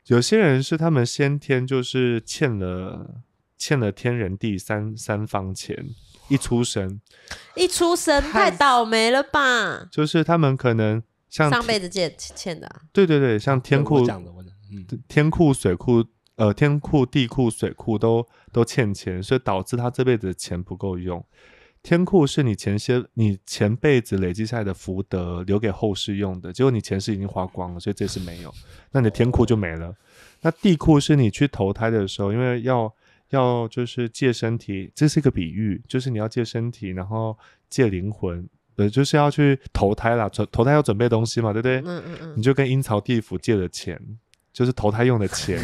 有些人是他们先天就是欠了欠了天人地三三方钱，一出生一出生太倒霉了吧？就是他们可能像上辈子借欠的，对对对，像天库嗯，天库水库。呃，天库、地库、水库都都欠钱，所以导致他这辈子钱不够用。天库是你前些你前辈子累积下来的福德留给后世用的，结果你前世已经花光了，所以这次没有。那你的天库就没了。那地库是你去投胎的时候，因为要要就是借身体，这是一个比喻，就是你要借身体，然后借灵魂，呃，就是要去投胎了。投投胎要准备东西嘛，对不对？嗯嗯嗯。你就跟阴曹地府借了钱。就是投胎用的钱，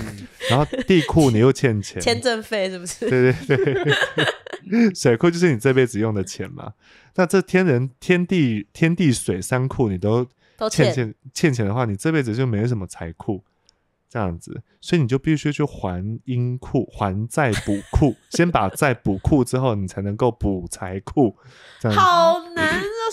然后地库你又欠钱，签证费是不是？对对对，水库就是你这辈子用的钱嘛。那这天人天地天地水三库你都欠欠欠钱的话，你这辈子就没什么财库，这样子，所以你就必须去还阴库，还债补库，先把债补库之后，你才能够补财库，这样子。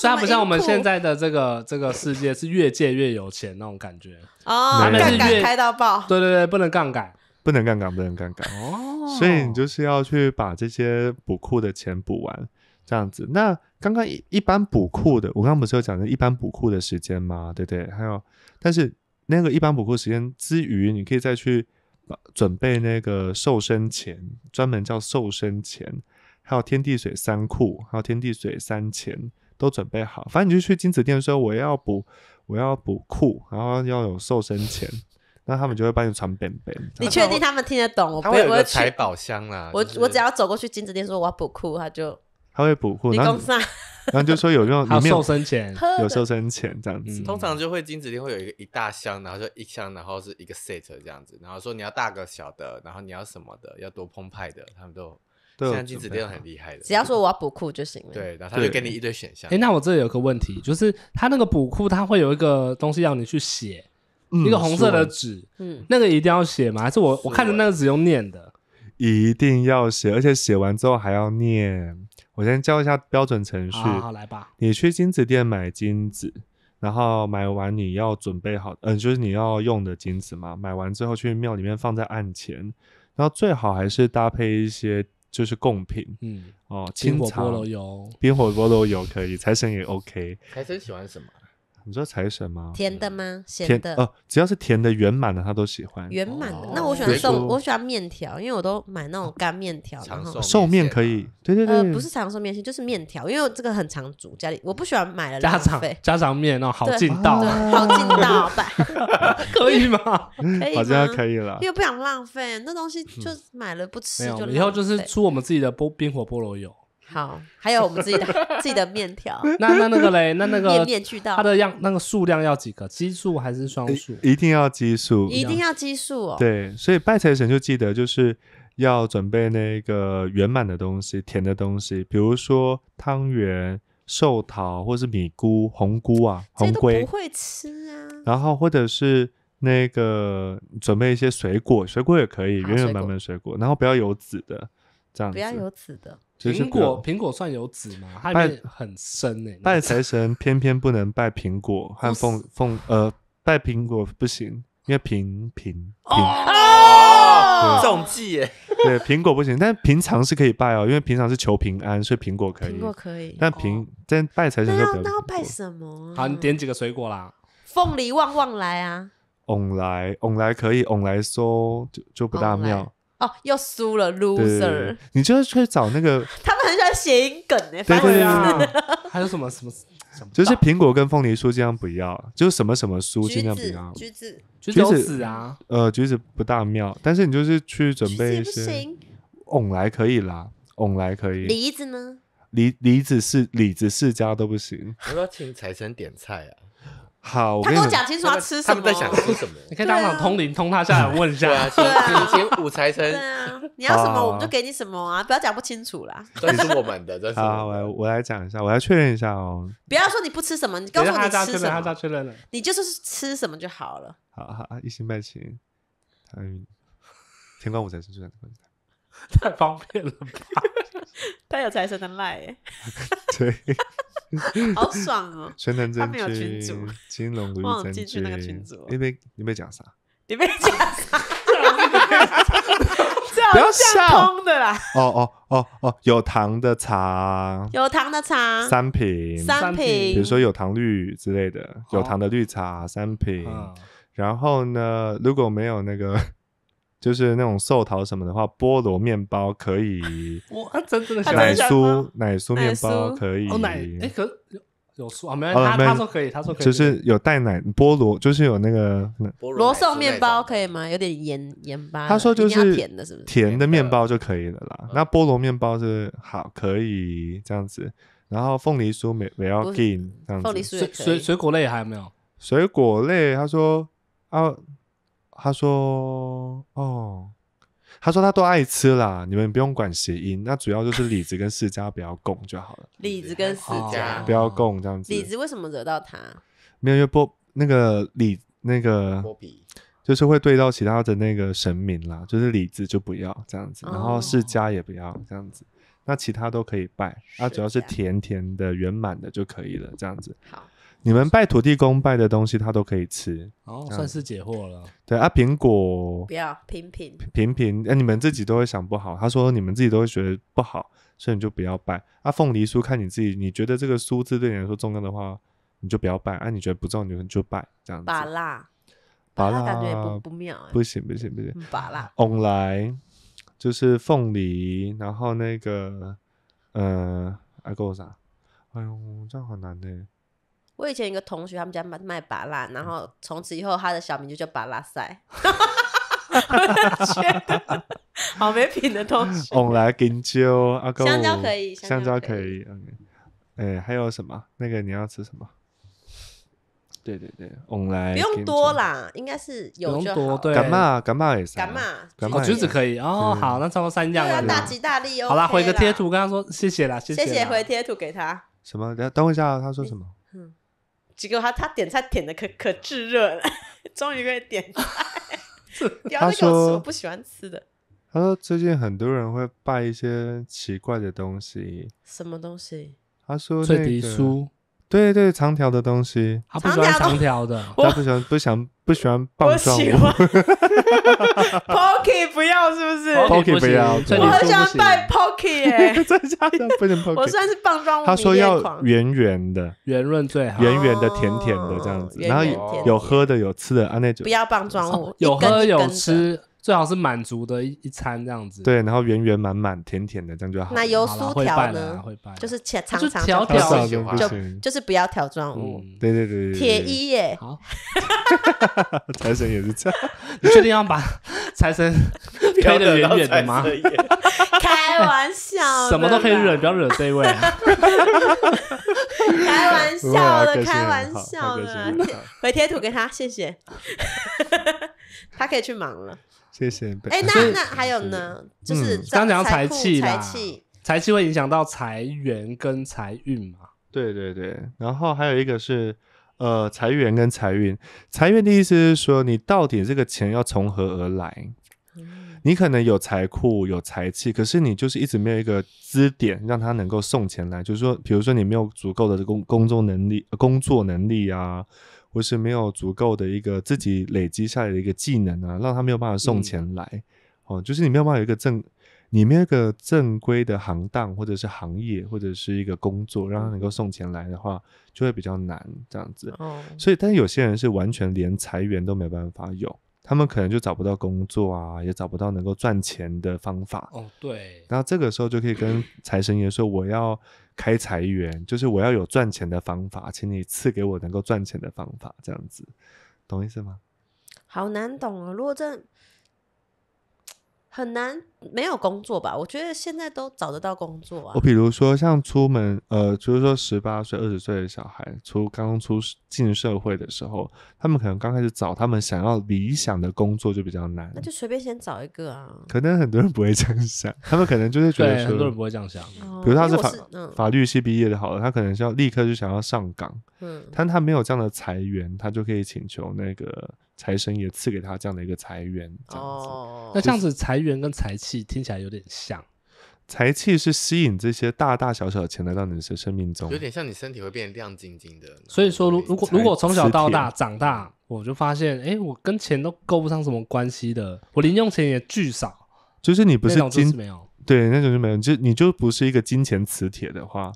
然不像我们现在的这个这个世界是越借越有钱那种感觉哦，杠杆开到爆，对对对，不能杠杆，不能杠杆，不能杠杆哦。所以你就是要去把这些补库的钱补完，这样子。那刚刚一般补库的，我刚刚不是有讲的一般补库的时间吗？对对，还有，但是那个一般补库时间之余，你可以再去准备那个瘦身钱，专门叫瘦身钱，还有天地水三库，还有天地水三钱。都准备好，反正你就去精子店说我要补，我要补库，然后要有瘦身钱，那他们就会帮你传便便。你确定他们听得懂？我不会有财宝箱啦。我我只要走过去精子店说我要补库，他就他会补库。然后 然后就说有用，有瘦身钱，有瘦身钱这样子。通常就会精子店会有一个一大箱，然后就一箱，然后是一个 set 这样子，然后说你要大个小的，然后你要什么的，要多澎湃的，他们都。在金子店很厉害的，只要说我要补库就行了。对，然后他就给你一堆选项。哎，那我这里有个问题，就是他那个补库，他会有一个东西要你去写，一个红色的纸，嗯，那个一定要写吗？还是我我看着那个纸用念的？一定要写，而且写完之后还要念。我先教一下标准程序，好来吧。你去金子店买金子，然后买完你要准备好，嗯，就是你要用的金子嘛。买完之后去庙里面放在案前，然后最好还是搭配一些。就是贡品，嗯，哦，冰火菠萝油，冰火菠萝油可以，财神也 OK。财神喜欢什么？你知道财神吗？甜的吗？咸的哦，只要是甜的、圆满的，他都喜欢。圆满的，那我喜欢送，我喜欢面条，因为我都买那种干面条。长寿面可以，对对对，不是长寿面，就是面条，因为这个很常煮。家里我不喜欢买了家常家常面哦，好劲道，好劲道，可以吗？好像可以了，因为不想浪费，那东西就买了不吃就。以后就是出我们自己的菠冰火菠萝油。好，还有我们自己的 自己的面条。那那那个嘞，那那个面面俱到。它的样那个数量要几个？奇数还是双数？一定要奇数。一定要奇数哦。对，所以拜财神就记得就是要准备那个圆满的东西，甜的东西，比如说汤圆、寿桃，或是米菇、红菇啊，红菇。不会吃啊。然后或者是那个准备一些水果，水果也可以圆圆满满水果，然后不要有籽的。不要有籽的，苹果苹果算有籽吗？拜很深哎，拜财神偏偏不能拜苹果和凤凤呃，拜苹果不行，因为平平平，中计耶！对，苹果不行，但是平常是可以拜哦，因为平常是求平安，所以苹果可以，苹果可以。但平但拜财神就不要，那要拜什么？好，你点几个水果啦，凤梨旺旺来啊，翁来翁来可以，翁来说就就不大妙。哦，又输了，loser。你就是去找那个，他们很喜欢谐音梗哎。对对啊，还有什么什么，就是苹果跟凤梨书尽量不要，就是什么什么书尽量不要。橘子，橘子，橘子啊，呃，橘子不大妙，但是你就是去准备。不行。翁来可以啦，翁来可以。梨子呢？梨梨子是李子世家都不行。我要请财神点菜啊！好，他跟我讲清楚他吃什么。他们在想吃什么？你可以当场通灵通他下来问一下。对啊，一五财神。对啊，你要什么我们就给你什么啊！不要讲不清楚啦。这是我们的，这是。好，我我来讲一下，我来确认一下哦。不要说你不吃什么，你告诉我你吃什么。他确认了，确认了。你就是吃什么就好了。好好啊，一心拜请。哎，天官五财神最帅的太方便了吧？太有财神的赖。对。好 爽哦！他没有群主，金龙绿进去那个群主。你被你被讲啥？你被讲啥？不要笑，通的啦！哦哦哦哦，有糖的茶，有糖的茶，三瓶三瓶，比如说有糖绿之类的，有糖的绿茶三瓶。然后呢，如果没有那个。就是那种寿桃什么的话，菠萝面包可以，哇，他真的奶酥奶酥面包可以，奶哎，可有有酥啊？没有，他他说可以，他说可以，就是有带奶菠萝，就是有那个菠萝。罗宋面包可以吗？有点盐盐巴。他说就是甜的，是不是？甜的面包就可以了啦。那菠萝面包是好，可以这样子。然后凤梨酥没没有给这样子。水水水果类还有没有？水果类，他说啊。他说：“哦，他说他都爱吃啦，你们不用管谐音，那主要就是李子跟释迦不要供就好了。李子跟释迦不要供，这样子。李子为什么惹到他？没有，因为波那个李那个波比，就是会对到其他的那个神明啦，就是李子就不要这样子，然后释迦也不要这样子，那其他都可以拜，那主要是甜甜的、圆满的就可以了，这样子。”好。你们拜土地公拜的东西，他都可以吃哦，算是解惑了。对啊，苹果不要，平平平，苹哎，你们自己都会想不好。他说你们自己都会觉得不好，所以你就不要拜啊。凤梨酥看你自己，你觉得这个酥字对你来说重要的话，你就不要拜；啊，你觉得不重要，你就拜这样。巴拉巴拉，感觉不不妙，不行不行不行，把拉。o n l 就是凤梨，然后那个呃，I go 啥？哎呦，这样好难呢。我以前一个同学，他们家卖卖巴拉，然后从此以后他的小名就叫巴拉塞。哈哈哈！哈哈！哈哈！好没品的东西。o 来 i g i 阿哥。香蕉可以，香蕉可以。嗯，哎，还有什么？那个你要吃什么？对对对 o r i 不用多啦，应该是有就好。对，干嘛干嘛也塞。干嘛？橘子可以。哦，好，那差不多三样。了。大吉大利哦！好啦，回个贴图跟他说谢谢啦，谢谢谢谢回贴图给他。什么？等等一下，他说什么？结果他他点菜点的可可炙热了，终于可以点菜。他说：“不喜欢吃的。”他说：“最近很多人会拜一些奇怪的东西。”什么东西？他说：“翠笛书。”对对，长条的东西，他不喜欢长条的，他不喜欢，不想不喜欢棒状物。哈哈哈哈哈哈！Pocky 不要是不是？Pocky 不要，我很欢拜 Pocky 耶，再加上拜 Pocky。我算是棒状物。他说要圆圆的，圆润最好，圆圆的、甜甜的这样子。然后有喝的，有吃的，啊那种。不要棒状物，有喝有吃。最好是满足的一一餐这样子，对，然后圆圆满满、甜甜的这样就好。那油酥条呢？就是长条条，就就是不要条状物。对对对对。铁衣耶。好。财神也是这样，你确定要把 财神推得远远的吗？开玩笑，什么都可以惹，不要惹这位。开玩笑的，开玩笑的，回贴图给他，谢谢。他可以去忙了，谢谢。哎，那那还有呢？就是刚讲财气气，财气会影响到财源跟财运嘛？对对对。然后还有一个是，呃，财源跟财运，财源的意思是说，你到底这个钱要从何而来？你可能有财库，有财气，可是你就是一直没有一个支点，让他能够送钱来。就是说，比如说你没有足够的工工作能力，工作能力啊。或是没有足够的一个自己累积下来的一个技能啊，让他没有办法送钱来。哦，就是你没有办法有一个正，你有一个正规的行当或者是行业或者是一个工作，让他能够送钱来的话，就会比较难这样子。哦，所以，但有些人是完全连裁源都没办法有，他们可能就找不到工作啊，也找不到能够赚钱的方法。哦，对。然这个时候就可以跟财神爷说：“我要。”开财源，就是我要有赚钱的方法，请你赐给我能够赚钱的方法，这样子，懂意思吗？好难懂啊！如果真……很难没有工作吧？我觉得现在都找得到工作啊。我比如说像出门，呃，就是说十八岁、二十岁的小孩出刚出进社会的时候，他们可能刚开始找他们想要理想的工作就比较难。那就随便先找一个啊。可能很多人不会这样想，他们可能就是觉得很多人不会这样想。比如他是法法律系毕业的，好了，他可能是要立刻就想要上岗，嗯，但他没有这样的裁员，他就可以请求那个。财神也赐给他这样的一个财源，哦，那这样子财源跟财气听起来有点像。财气是吸引这些大大小小的钱来到你的生命中，有点像你身体会变亮晶晶的。所以说，如如果如果从小到大长大，我就发现，哎，我跟钱都够不上什么关系的，我零用钱也巨少。就是你不是金没有，对，那种就没有，就你就不是一个金钱磁铁的话，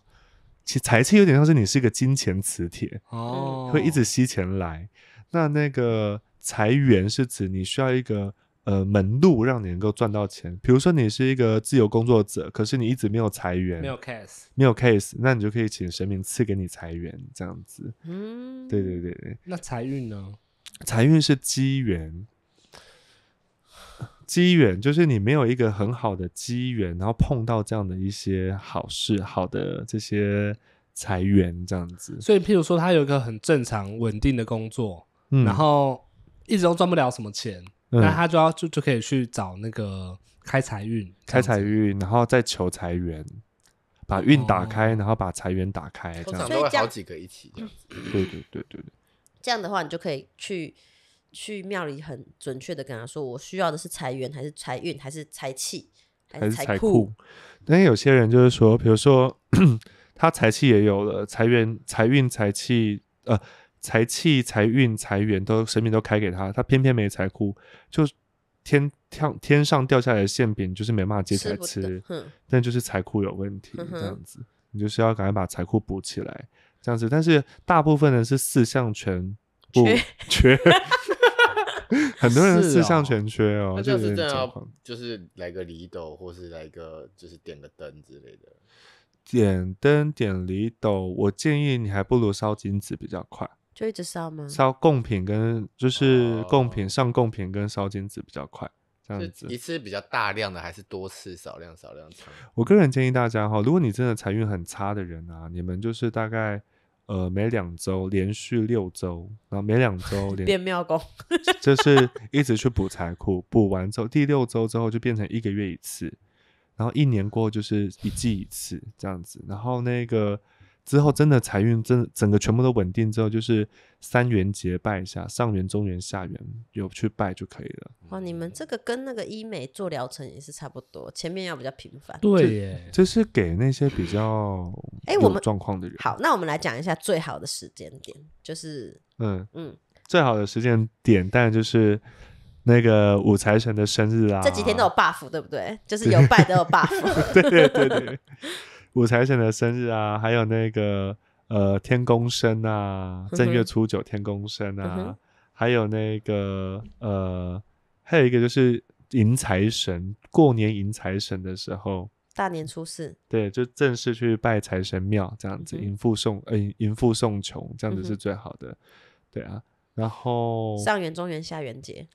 其财气有点像是你是一个金钱磁铁哦，会一直吸钱来。那那个。裁源是指你需要一个呃门路，让你能够赚到钱。比如说你是一个自由工作者，可是你一直没有裁源，没有 case，没有 case，那你就可以请神明赐给你裁源，这样子。嗯，对对对对。那财运呢？财运是机缘，机缘就是你没有一个很好的机缘，然后碰到这样的一些好事、好的这些财源，这样子。所以，譬如说他有一个很正常、稳定的工作，然后。一直都赚不了什么钱，那他就要就就可以去找那个开财运、开财运，然后再求财源，把运打开，然后把财源打开，这样所以好几个一起这样子，对对对对对。这样的话，你就可以去去庙里很准确的跟他说，我需要的是财源还是财运还是财气还是财库？但有些人就是说，比如说 他财气也有了，财源、财运、财气，呃。财气、财运、财源都神明都开给他，他偏偏没财库，就天天天上掉下来的馅饼，就是没办法接起来吃。但就是财库有问题，这样子，你就是要赶快把财库补起来，这样子。但是大部分的人是四项全 不缺，很多人四项全缺哦。就是就是来个离斗，或是来个就是点个灯之类的。点灯、点离斗，我建议你还不如烧金子比较快。就一直烧吗？烧贡品跟就是贡品上贡品跟烧金子比较快，这样子一次比较大量的还是多次少量少量我个人建议大家哈，如果你真的财运很差的人啊，你们就是大概呃每两周连续六周，然后每两周变庙公，就是一直去补财库，补完之后第六周之后就变成一个月一次，然后一年过后就是一季一次这样子，然后那个。之后真的财运真整个全部都稳定之后，就是三元节拜一下，上元、中元、下元有去拜就可以了。哇，你们这个跟那个医美做疗程也是差不多，前面要比较频繁。对，这是给那些比较哎我们状况的人。好，那我们来讲一下最好的时间点，就是嗯嗯，最好的时间点，当然就是那个五财神的生日啊，这几天都有 buff，对不对？就是有拜都有 buff。对 对对。五财神的生日啊，还有那个呃天公生啊，正月初九天公生啊，还有那个呃，还有一个就是迎财神，过年迎财神的时候，大年初四，对，就正式去拜财神庙这样子，迎富送嗯，迎富送穷，这样子是最好的，对啊。然后上元、中元、下元节，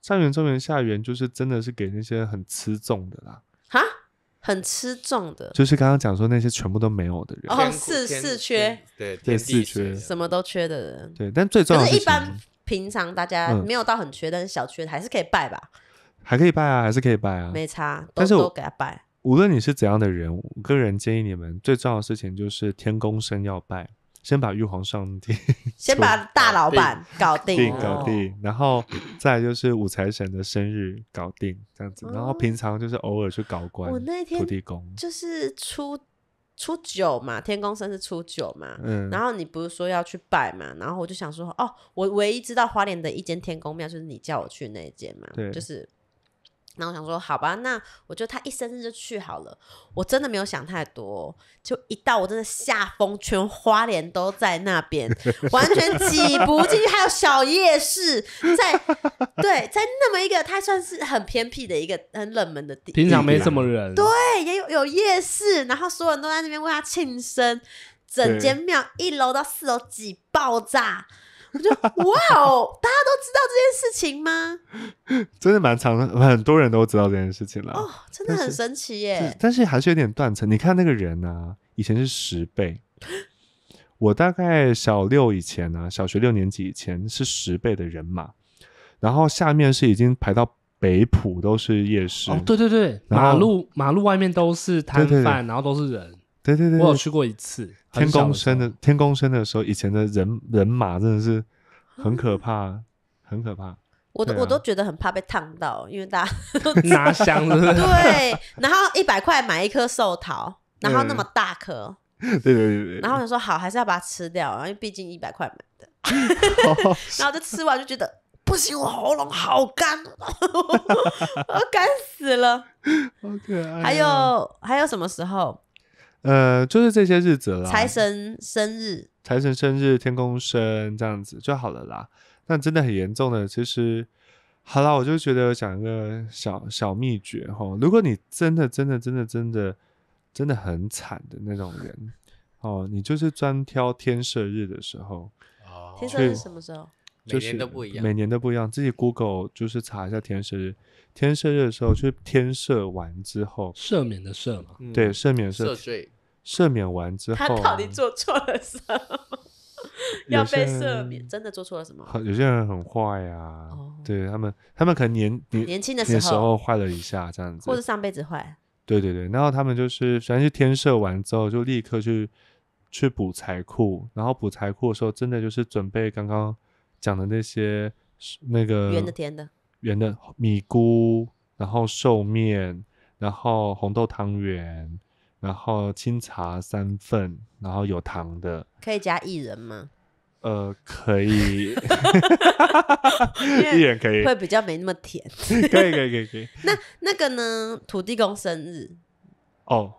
上元、中元、下元就是真的是给那些很吃重的啦。哈？很吃重的，就是刚刚讲说那些全部都没有的人，哦，是是缺，对对，是缺，什么都缺的人，对。但最重要的是一般平常大家没有到很缺，但是小缺还是可以拜吧？还可以拜啊，还是可以拜啊，没差。但是我给他拜，无论你是怎样的人，我个人建议你们最重要的事情就是天公生要拜。先把玉皇上帝，先把大老板搞定，搞定，然后再就是五财神的生日搞定，这样子，然后平常就是偶尔去搞关，我那天土地公就是初初九嘛，天公生是初九嘛，嗯，然后你不是说要去拜嘛，然后我就想说，哦，我唯一知道花莲的一间天公庙就是你叫我去那间嘛，对，就是。然后我想说，好吧，那我就得他一生日就去好了。我真的没有想太多，就一到我真的下风全花莲都在那边，完全挤不进去。还有小夜市在，对，在那么一个它算是很偏僻的一个很冷门的地，平常没什么人。对，也有有夜市，然后所有人都在那边为他庆生，整间庙一楼到四楼挤爆炸。我就哇哦！大家都知道这件事情吗？真的蛮长，很多人都知道这件事情了哦，真的很神奇耶。但是还是有点断层。你看那个人啊，以前是十倍，我大概小六以前呢，小学六年级以前是十倍的人马，然后下面是已经排到北浦都是夜市哦，对对对，马路马路外面都是摊贩，然后都是人，对对对，我有去过一次。天宫生的天宫生的时候，以前的人人马真的是很可怕，很可怕。我都我都觉得很怕被烫到，因为大家 都拿香。对，然后一百块买一颗寿桃，然后那么大颗。对对对对。然后就说好，还是要把它吃掉，因为毕竟一百块买的。然后就吃完就觉得不行，我喉咙好干，我干死了。好可爱。还有还有什么时候？呃，就是这些日子啦。财神生日，财神生日，天空生这样子就好了啦。那真的很严重的，其实好了，我就觉得讲一个小小秘诀哈。如果你真的真的真的真的真的很惨的那种人哦，你就是专挑天赦日的时候哦。天赦日什么时候？每年都不一样，每年都不一样。自己 Google 就是查一下天赦日。天赦日的时候，就是天赦完之后，赦免的赦嘛，对，赦免赦罪，赦免完之后，他到底做错了什么，要被赦免？真的做错了什么？有些人很坏啊，对他们，他们可能年年年轻的时候坏了一下，这样子，或者上辈子坏。对对对，然后他们就是，反正是天赦完之后，就立刻去去补财库，然后补财库的时候，真的就是准备刚刚讲的那些那个圆的、甜的。圆的米菇，然后寿面，然后红豆汤圆，然后清茶三份，然后有糖的，可以加薏仁吗？呃，可以，薏仁可以，会比较没那么甜。可以可以可以。那那个呢？土地公生日？哦，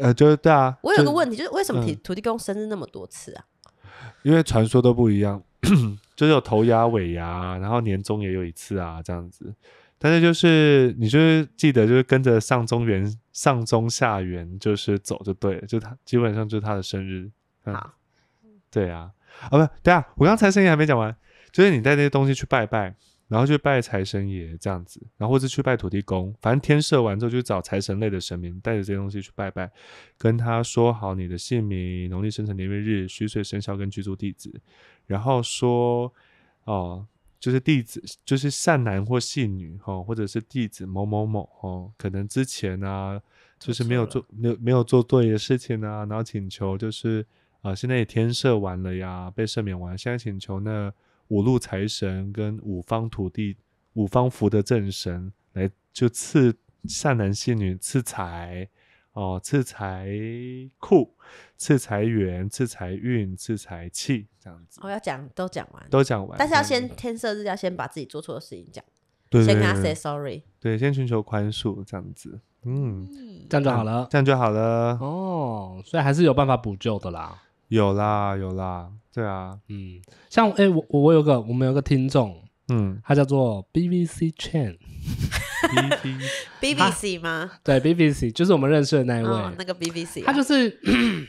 呃，就是对啊，我有个问题，就是为什么提土地公生日那么多次啊？因为传说都不一样。就是有头牙、尾牙，然后年终也有一次啊，这样子。但是就是你就是记得，就是跟着上中原上中下元，就是走就对了。就他基本上就是他的生日。好，对啊，啊不对啊，我刚才生意还没讲完。就是你带那些东西去拜拜，然后去拜财神爷这样子，然后或者去拜土地公，反正天设完之后就找财神类的神明，带着这些东西去拜拜，跟他说好你的姓名、农历生辰年月日、虚岁生肖跟居住地址。然后说，哦，就是弟子，就是善男或信女，哦，或者是弟子某某某，哦，可能之前啊，就是没有做，没有没有做对的事情啊，然后请求就是，啊，现在也天赦完了呀，被赦免完，现在请求呢，五路财神跟五方土地、五方福的正神来，就赐善男信女赐财。哦，赐财库，赐财源，赐财运，赐财气，这样子。我要讲都讲完，都讲完。但是要先天色日，要先把自己做错的事情讲，先跟他 say sorry。对，先寻求宽恕，这样子。嗯，这样就好了，这样就好了。哦，所以还是有办法补救的啦，有啦，有啦。对啊，嗯，像哎，我我我有个我们有个听众，嗯，他叫做 B b C c h a n B B C 吗？对，B B C 就是我们认识的那一位，那个 B B C，他就是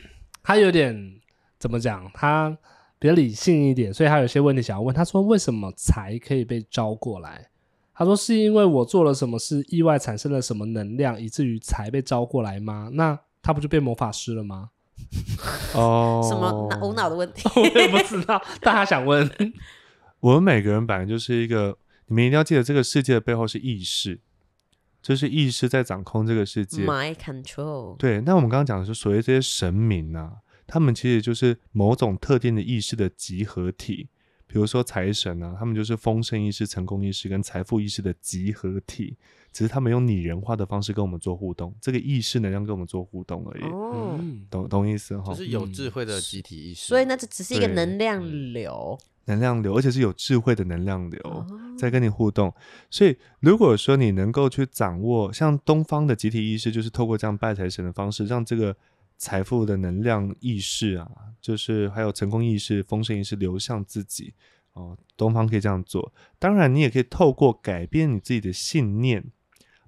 他有点怎么讲，他比较理性一点，所以他有些问题想要问。他说：“为什么才可以被招过来？”他说：“是因为我做了什么事，意外产生了什么能量，以至于才被招过来吗？”那他不就变魔法师了吗？哦，什么无脑的问题，我也不知道。但他想问，我们每个人本来就是一个。你们一定要记得，这个世界的背后是意识，就是意识在掌控这个世界。My control。对，那我们刚刚讲的是所谓这些神明啊，他们其实就是某种特定的意识的集合体。比如说财神啊，他们就是丰盛意识、成功意识跟财富意识的集合体，只是他们用拟人化的方式跟我们做互动，这个意识能量跟我们做互动而已。懂懂意思哈？就是有智慧的集体意识。所以呢，这只是一个能量流。能量流，而且是有智慧的能量流在跟你互动。所以，如果说你能够去掌握，像东方的集体意识，就是透过这样拜财神的方式，让这个财富的能量意识啊，就是还有成功意识、丰盛意识流向自己。哦，东方可以这样做。当然，你也可以透过改变你自己的信念，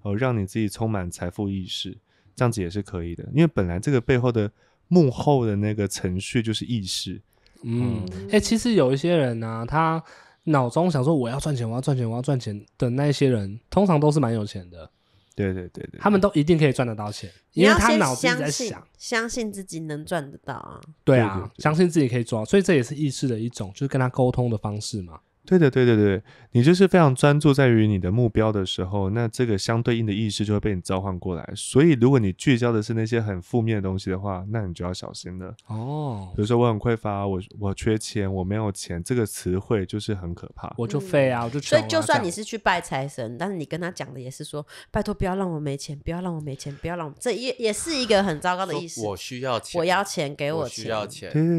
哦，让你自己充满财富意识，这样子也是可以的。因为本来这个背后的幕后的那个程序就是意识。嗯，哎，其实有一些人呢，他脑中想说我要赚钱，我要赚钱，我要赚钱的那些人，通常都是蛮有钱的。对对对对，他们都一定可以赚得到钱，因为他脑子在想，相信自己能赚得到啊。对啊，相信自己可以赚，所以这也是意识的一种，就是跟他沟通的方式嘛。对的，对对对，你就是非常专注在于你的目标的时候，那这个相对应的意识就会被你召唤过来。所以，如果你聚焦的是那些很负面的东西的话，那你就要小心了。哦，比如说我很匮乏，我我缺钱，我没有钱，这个词汇就是很可怕。我就废啊，我就所以，就算你是去拜财神，但是你跟他讲的也是说，拜托，不要让我没钱，不要让我没钱，不要让我，这也也是一个很糟糕的意思。我需要钱，我要钱，给我钱，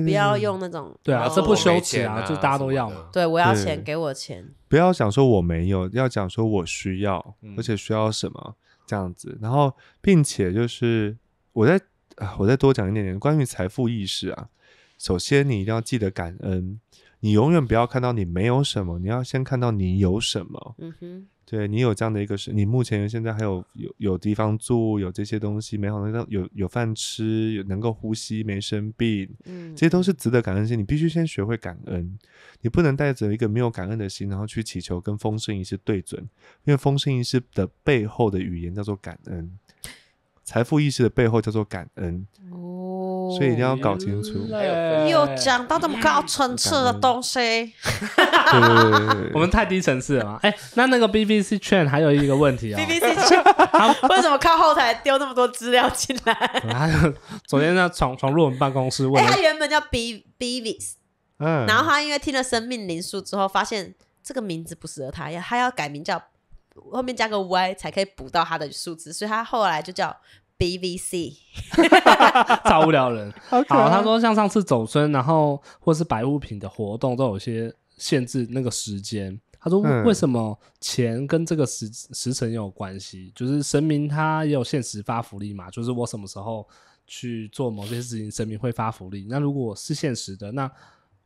不要用那种。对啊，这不羞耻啊，就大家都要嘛。对我要钱。给我钱，不要讲说我没有，要讲说我需要，而且需要什么这样子。然后，并且就是我再我再多讲一点点关于财富意识啊。首先，你一定要记得感恩，你永远不要看到你没有什么，你要先看到你有什么。嗯哼。对你有这样的一个是你目前现在还有有有地方住有这些东西，美好的，有有饭吃，有能够呼吸，没生病，嗯，这些都是值得感恩。心你必须先学会感恩，你不能带着一个没有感恩的心，然后去祈求跟风声仪式对准，因为风声仪式的背后的语言叫做感恩，财富意识的背后叫做感恩。所以一定要搞清楚，又讲到这么高层次的东西，对对对，我们太低层次了。嘛。哎，那那个 BBC 券还有一个问题啊，BBC 券为什么靠后台丢那么多资料进来？昨天他闯闯入我们办公室，问他原本叫 B b b s 嗯，然后他因为听了《生命灵数》之后，发现这个名字不适合他，他要改名叫后面加个 Y 才可以补到他的数字，所以他后来就叫。BVC，哈，哈，哈，哈，哈，超无聊人。好，他说像上次走村，然后或是摆物品的活动，都有些限制那个时间。他说为什么钱跟这个时时辰有关系？就是神明他也有限时发福利嘛？就是我什么时候去做某些事情，神明会发福利。那如果是限时的，那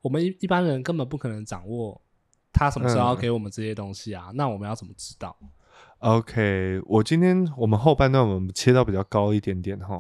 我们一一般人根本不可能掌握他什么时候给我们这些东西啊？那我们要怎么知道？OK，我今天我们后半段我们切到比较高一点点哈，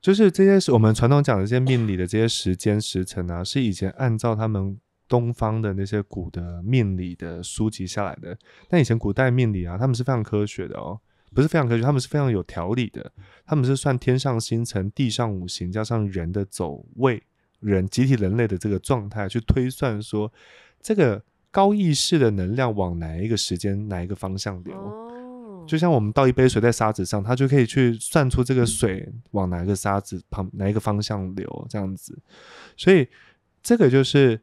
就是这些是我们传统讲的这些命理的这些时间时辰啊，是以前按照他们东方的那些古的命理的书籍下来的。但以前古代命理啊，他们是非常科学的哦，不是非常科学，他们是非常有条理的。他们是算天上星辰、地上五行，加上人的走位、人集体人类的这个状态去推算，说这个高意识的能量往哪一个时间、哪一个方向流。就像我们倒一杯水在沙子上，它就可以去算出这个水往哪个沙子旁哪一个方向流这样子，所以这个就是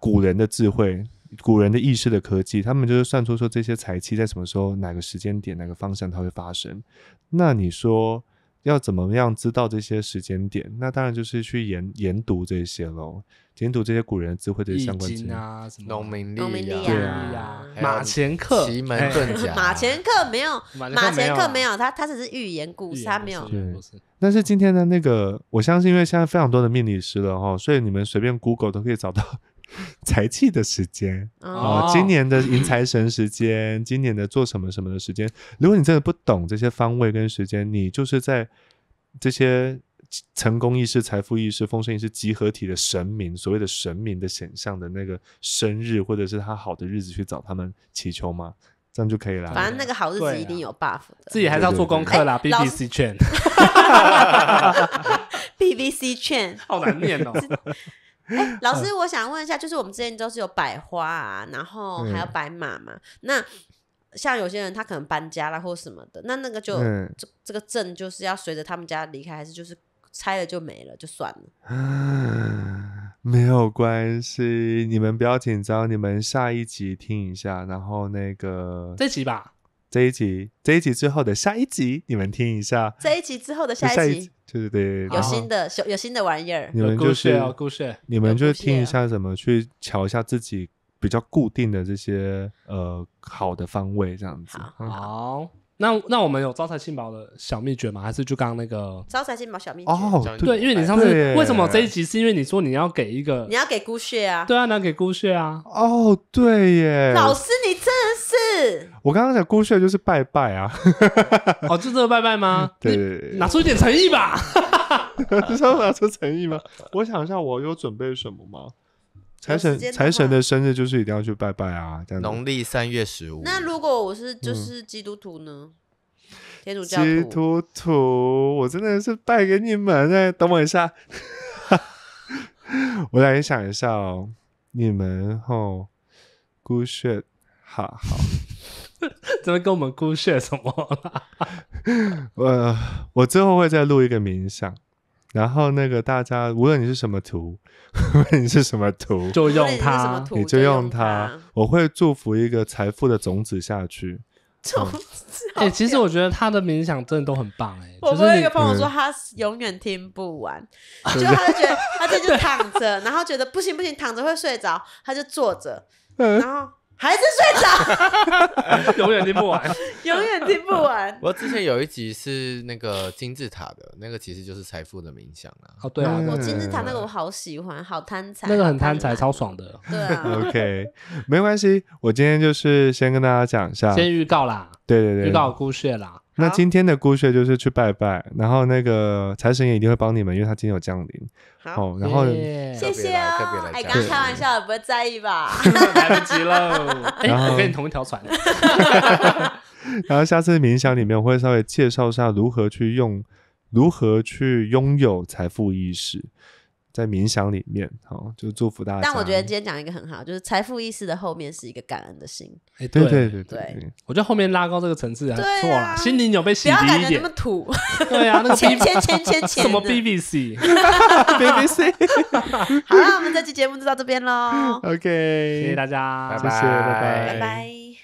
古人的智慧，古人的意识的科技，他们就是算出说这些财气在什么时候、哪个时间点、哪个方向它会发生。那你说要怎么样知道这些时间点？那当然就是去研研读这些喽。解读这些古人智慧的相关经啊，什么农民力啊，对啊，马前客奇门遁甲，马前客没有，马前客没有，他他只是预言故事，他没有。但是今天的那个，我相信因为现在非常多的命理师了哈，所以你们随便 Google 都可以找到 财气的时间啊，今年的迎财神时间，今年的做什么什么的时间。如果你真的不懂这些方位跟时间，你就是在这些。成功意识、财富意识、丰盛意识集合体的神明，所谓的神明的显象的那个生日，或者是他好的日子去找他们祈求吗？这样就可以了。反正那个好日子一定有 buff 的，自己还是要做功课啦。B B C 券，B B C 券，好难念哦。哎，老师，我想问一下，就是我们之前都是有百花啊，然后还有白马嘛。那像有些人他可能搬家了或什么的，那那个就这这个证就是要随着他们家离开，还是就是？拆了就没了，就算了。没有关系，你们不要紧张，你们下一集听一下，然后那个这一集吧，这一集这一集之后的下一集，你们听一下。这一集之后的下一集，对对对，有新的有新的玩意儿。你们就是故事，你们就听一下怎么去瞧一下自己比较固定的这些呃好的方位这样子。好。那那我们有招财进宝的小秘诀吗？还是就刚那个招财进宝小秘诀？哦，对，因为你上次为什么这一集是因为你说你要给一个，你要给姑血啊？对啊，你要给姑血啊？哦，对耶！老师你真的是，我刚刚讲姑血就是拜拜啊！哦，就这个拜拜吗？对，拿出一点诚意吧，知 道拿出诚意吗？我想一下，我有准备什么吗？财神，财神的生日就是一定要去拜拜啊！这样。农历三月十五。那如果我是就是基督徒呢？天主教徒，我真的是拜给你们，那等我一下，我来想一下哦，你们哦，姑血，好好，怎 么跟我们姑血什么了？我 我最后会再录一个冥想。然后那个大家，无论你是什么图，无论你是什么图，就用它，你就用它。我会祝福一个财富的种子下去。种子，哎，其实我觉得他的冥想真的都很棒哎。我有一个朋友说他永远听不完，就他就觉得他这就躺着，然后觉得不行不行躺着会睡着，他就坐着，然后。还是睡着，永远听不完，永远听不完。我之前有一集是那个金字塔的，那个其实就是财富的冥想啊。哦，对啊，我金字塔那个我好喜欢，好贪财，那个很贪财，超爽的。对啊，OK，没关系，我今天就是先跟大家讲一下，先预告啦，对对对，预告故事啦。那今天的姑穴就是去拜拜，然后那个财神爷一定会帮你们，因为他今天有降临。好，然后谢谢哦。哎，刚开玩笑，不会在意吧？来不及了，然后跟你同一条船。然后下次冥想里面，我会稍微介绍一下如何去用，如何去拥有财富意识。在冥想里面，好，就祝福大家。但我觉得今天讲一个很好，就是财富意识的后面是一个感恩的心。哎，对对对对，我觉得后面拉高这个层次啊，错了，心灵有被洗涤一点。不要感觉那么土。对啊，那个钱钱钱钱钱什么 B B C，B B C。好了，我们这期节目就到这边喽。OK，谢谢大家，拜拜拜拜拜拜。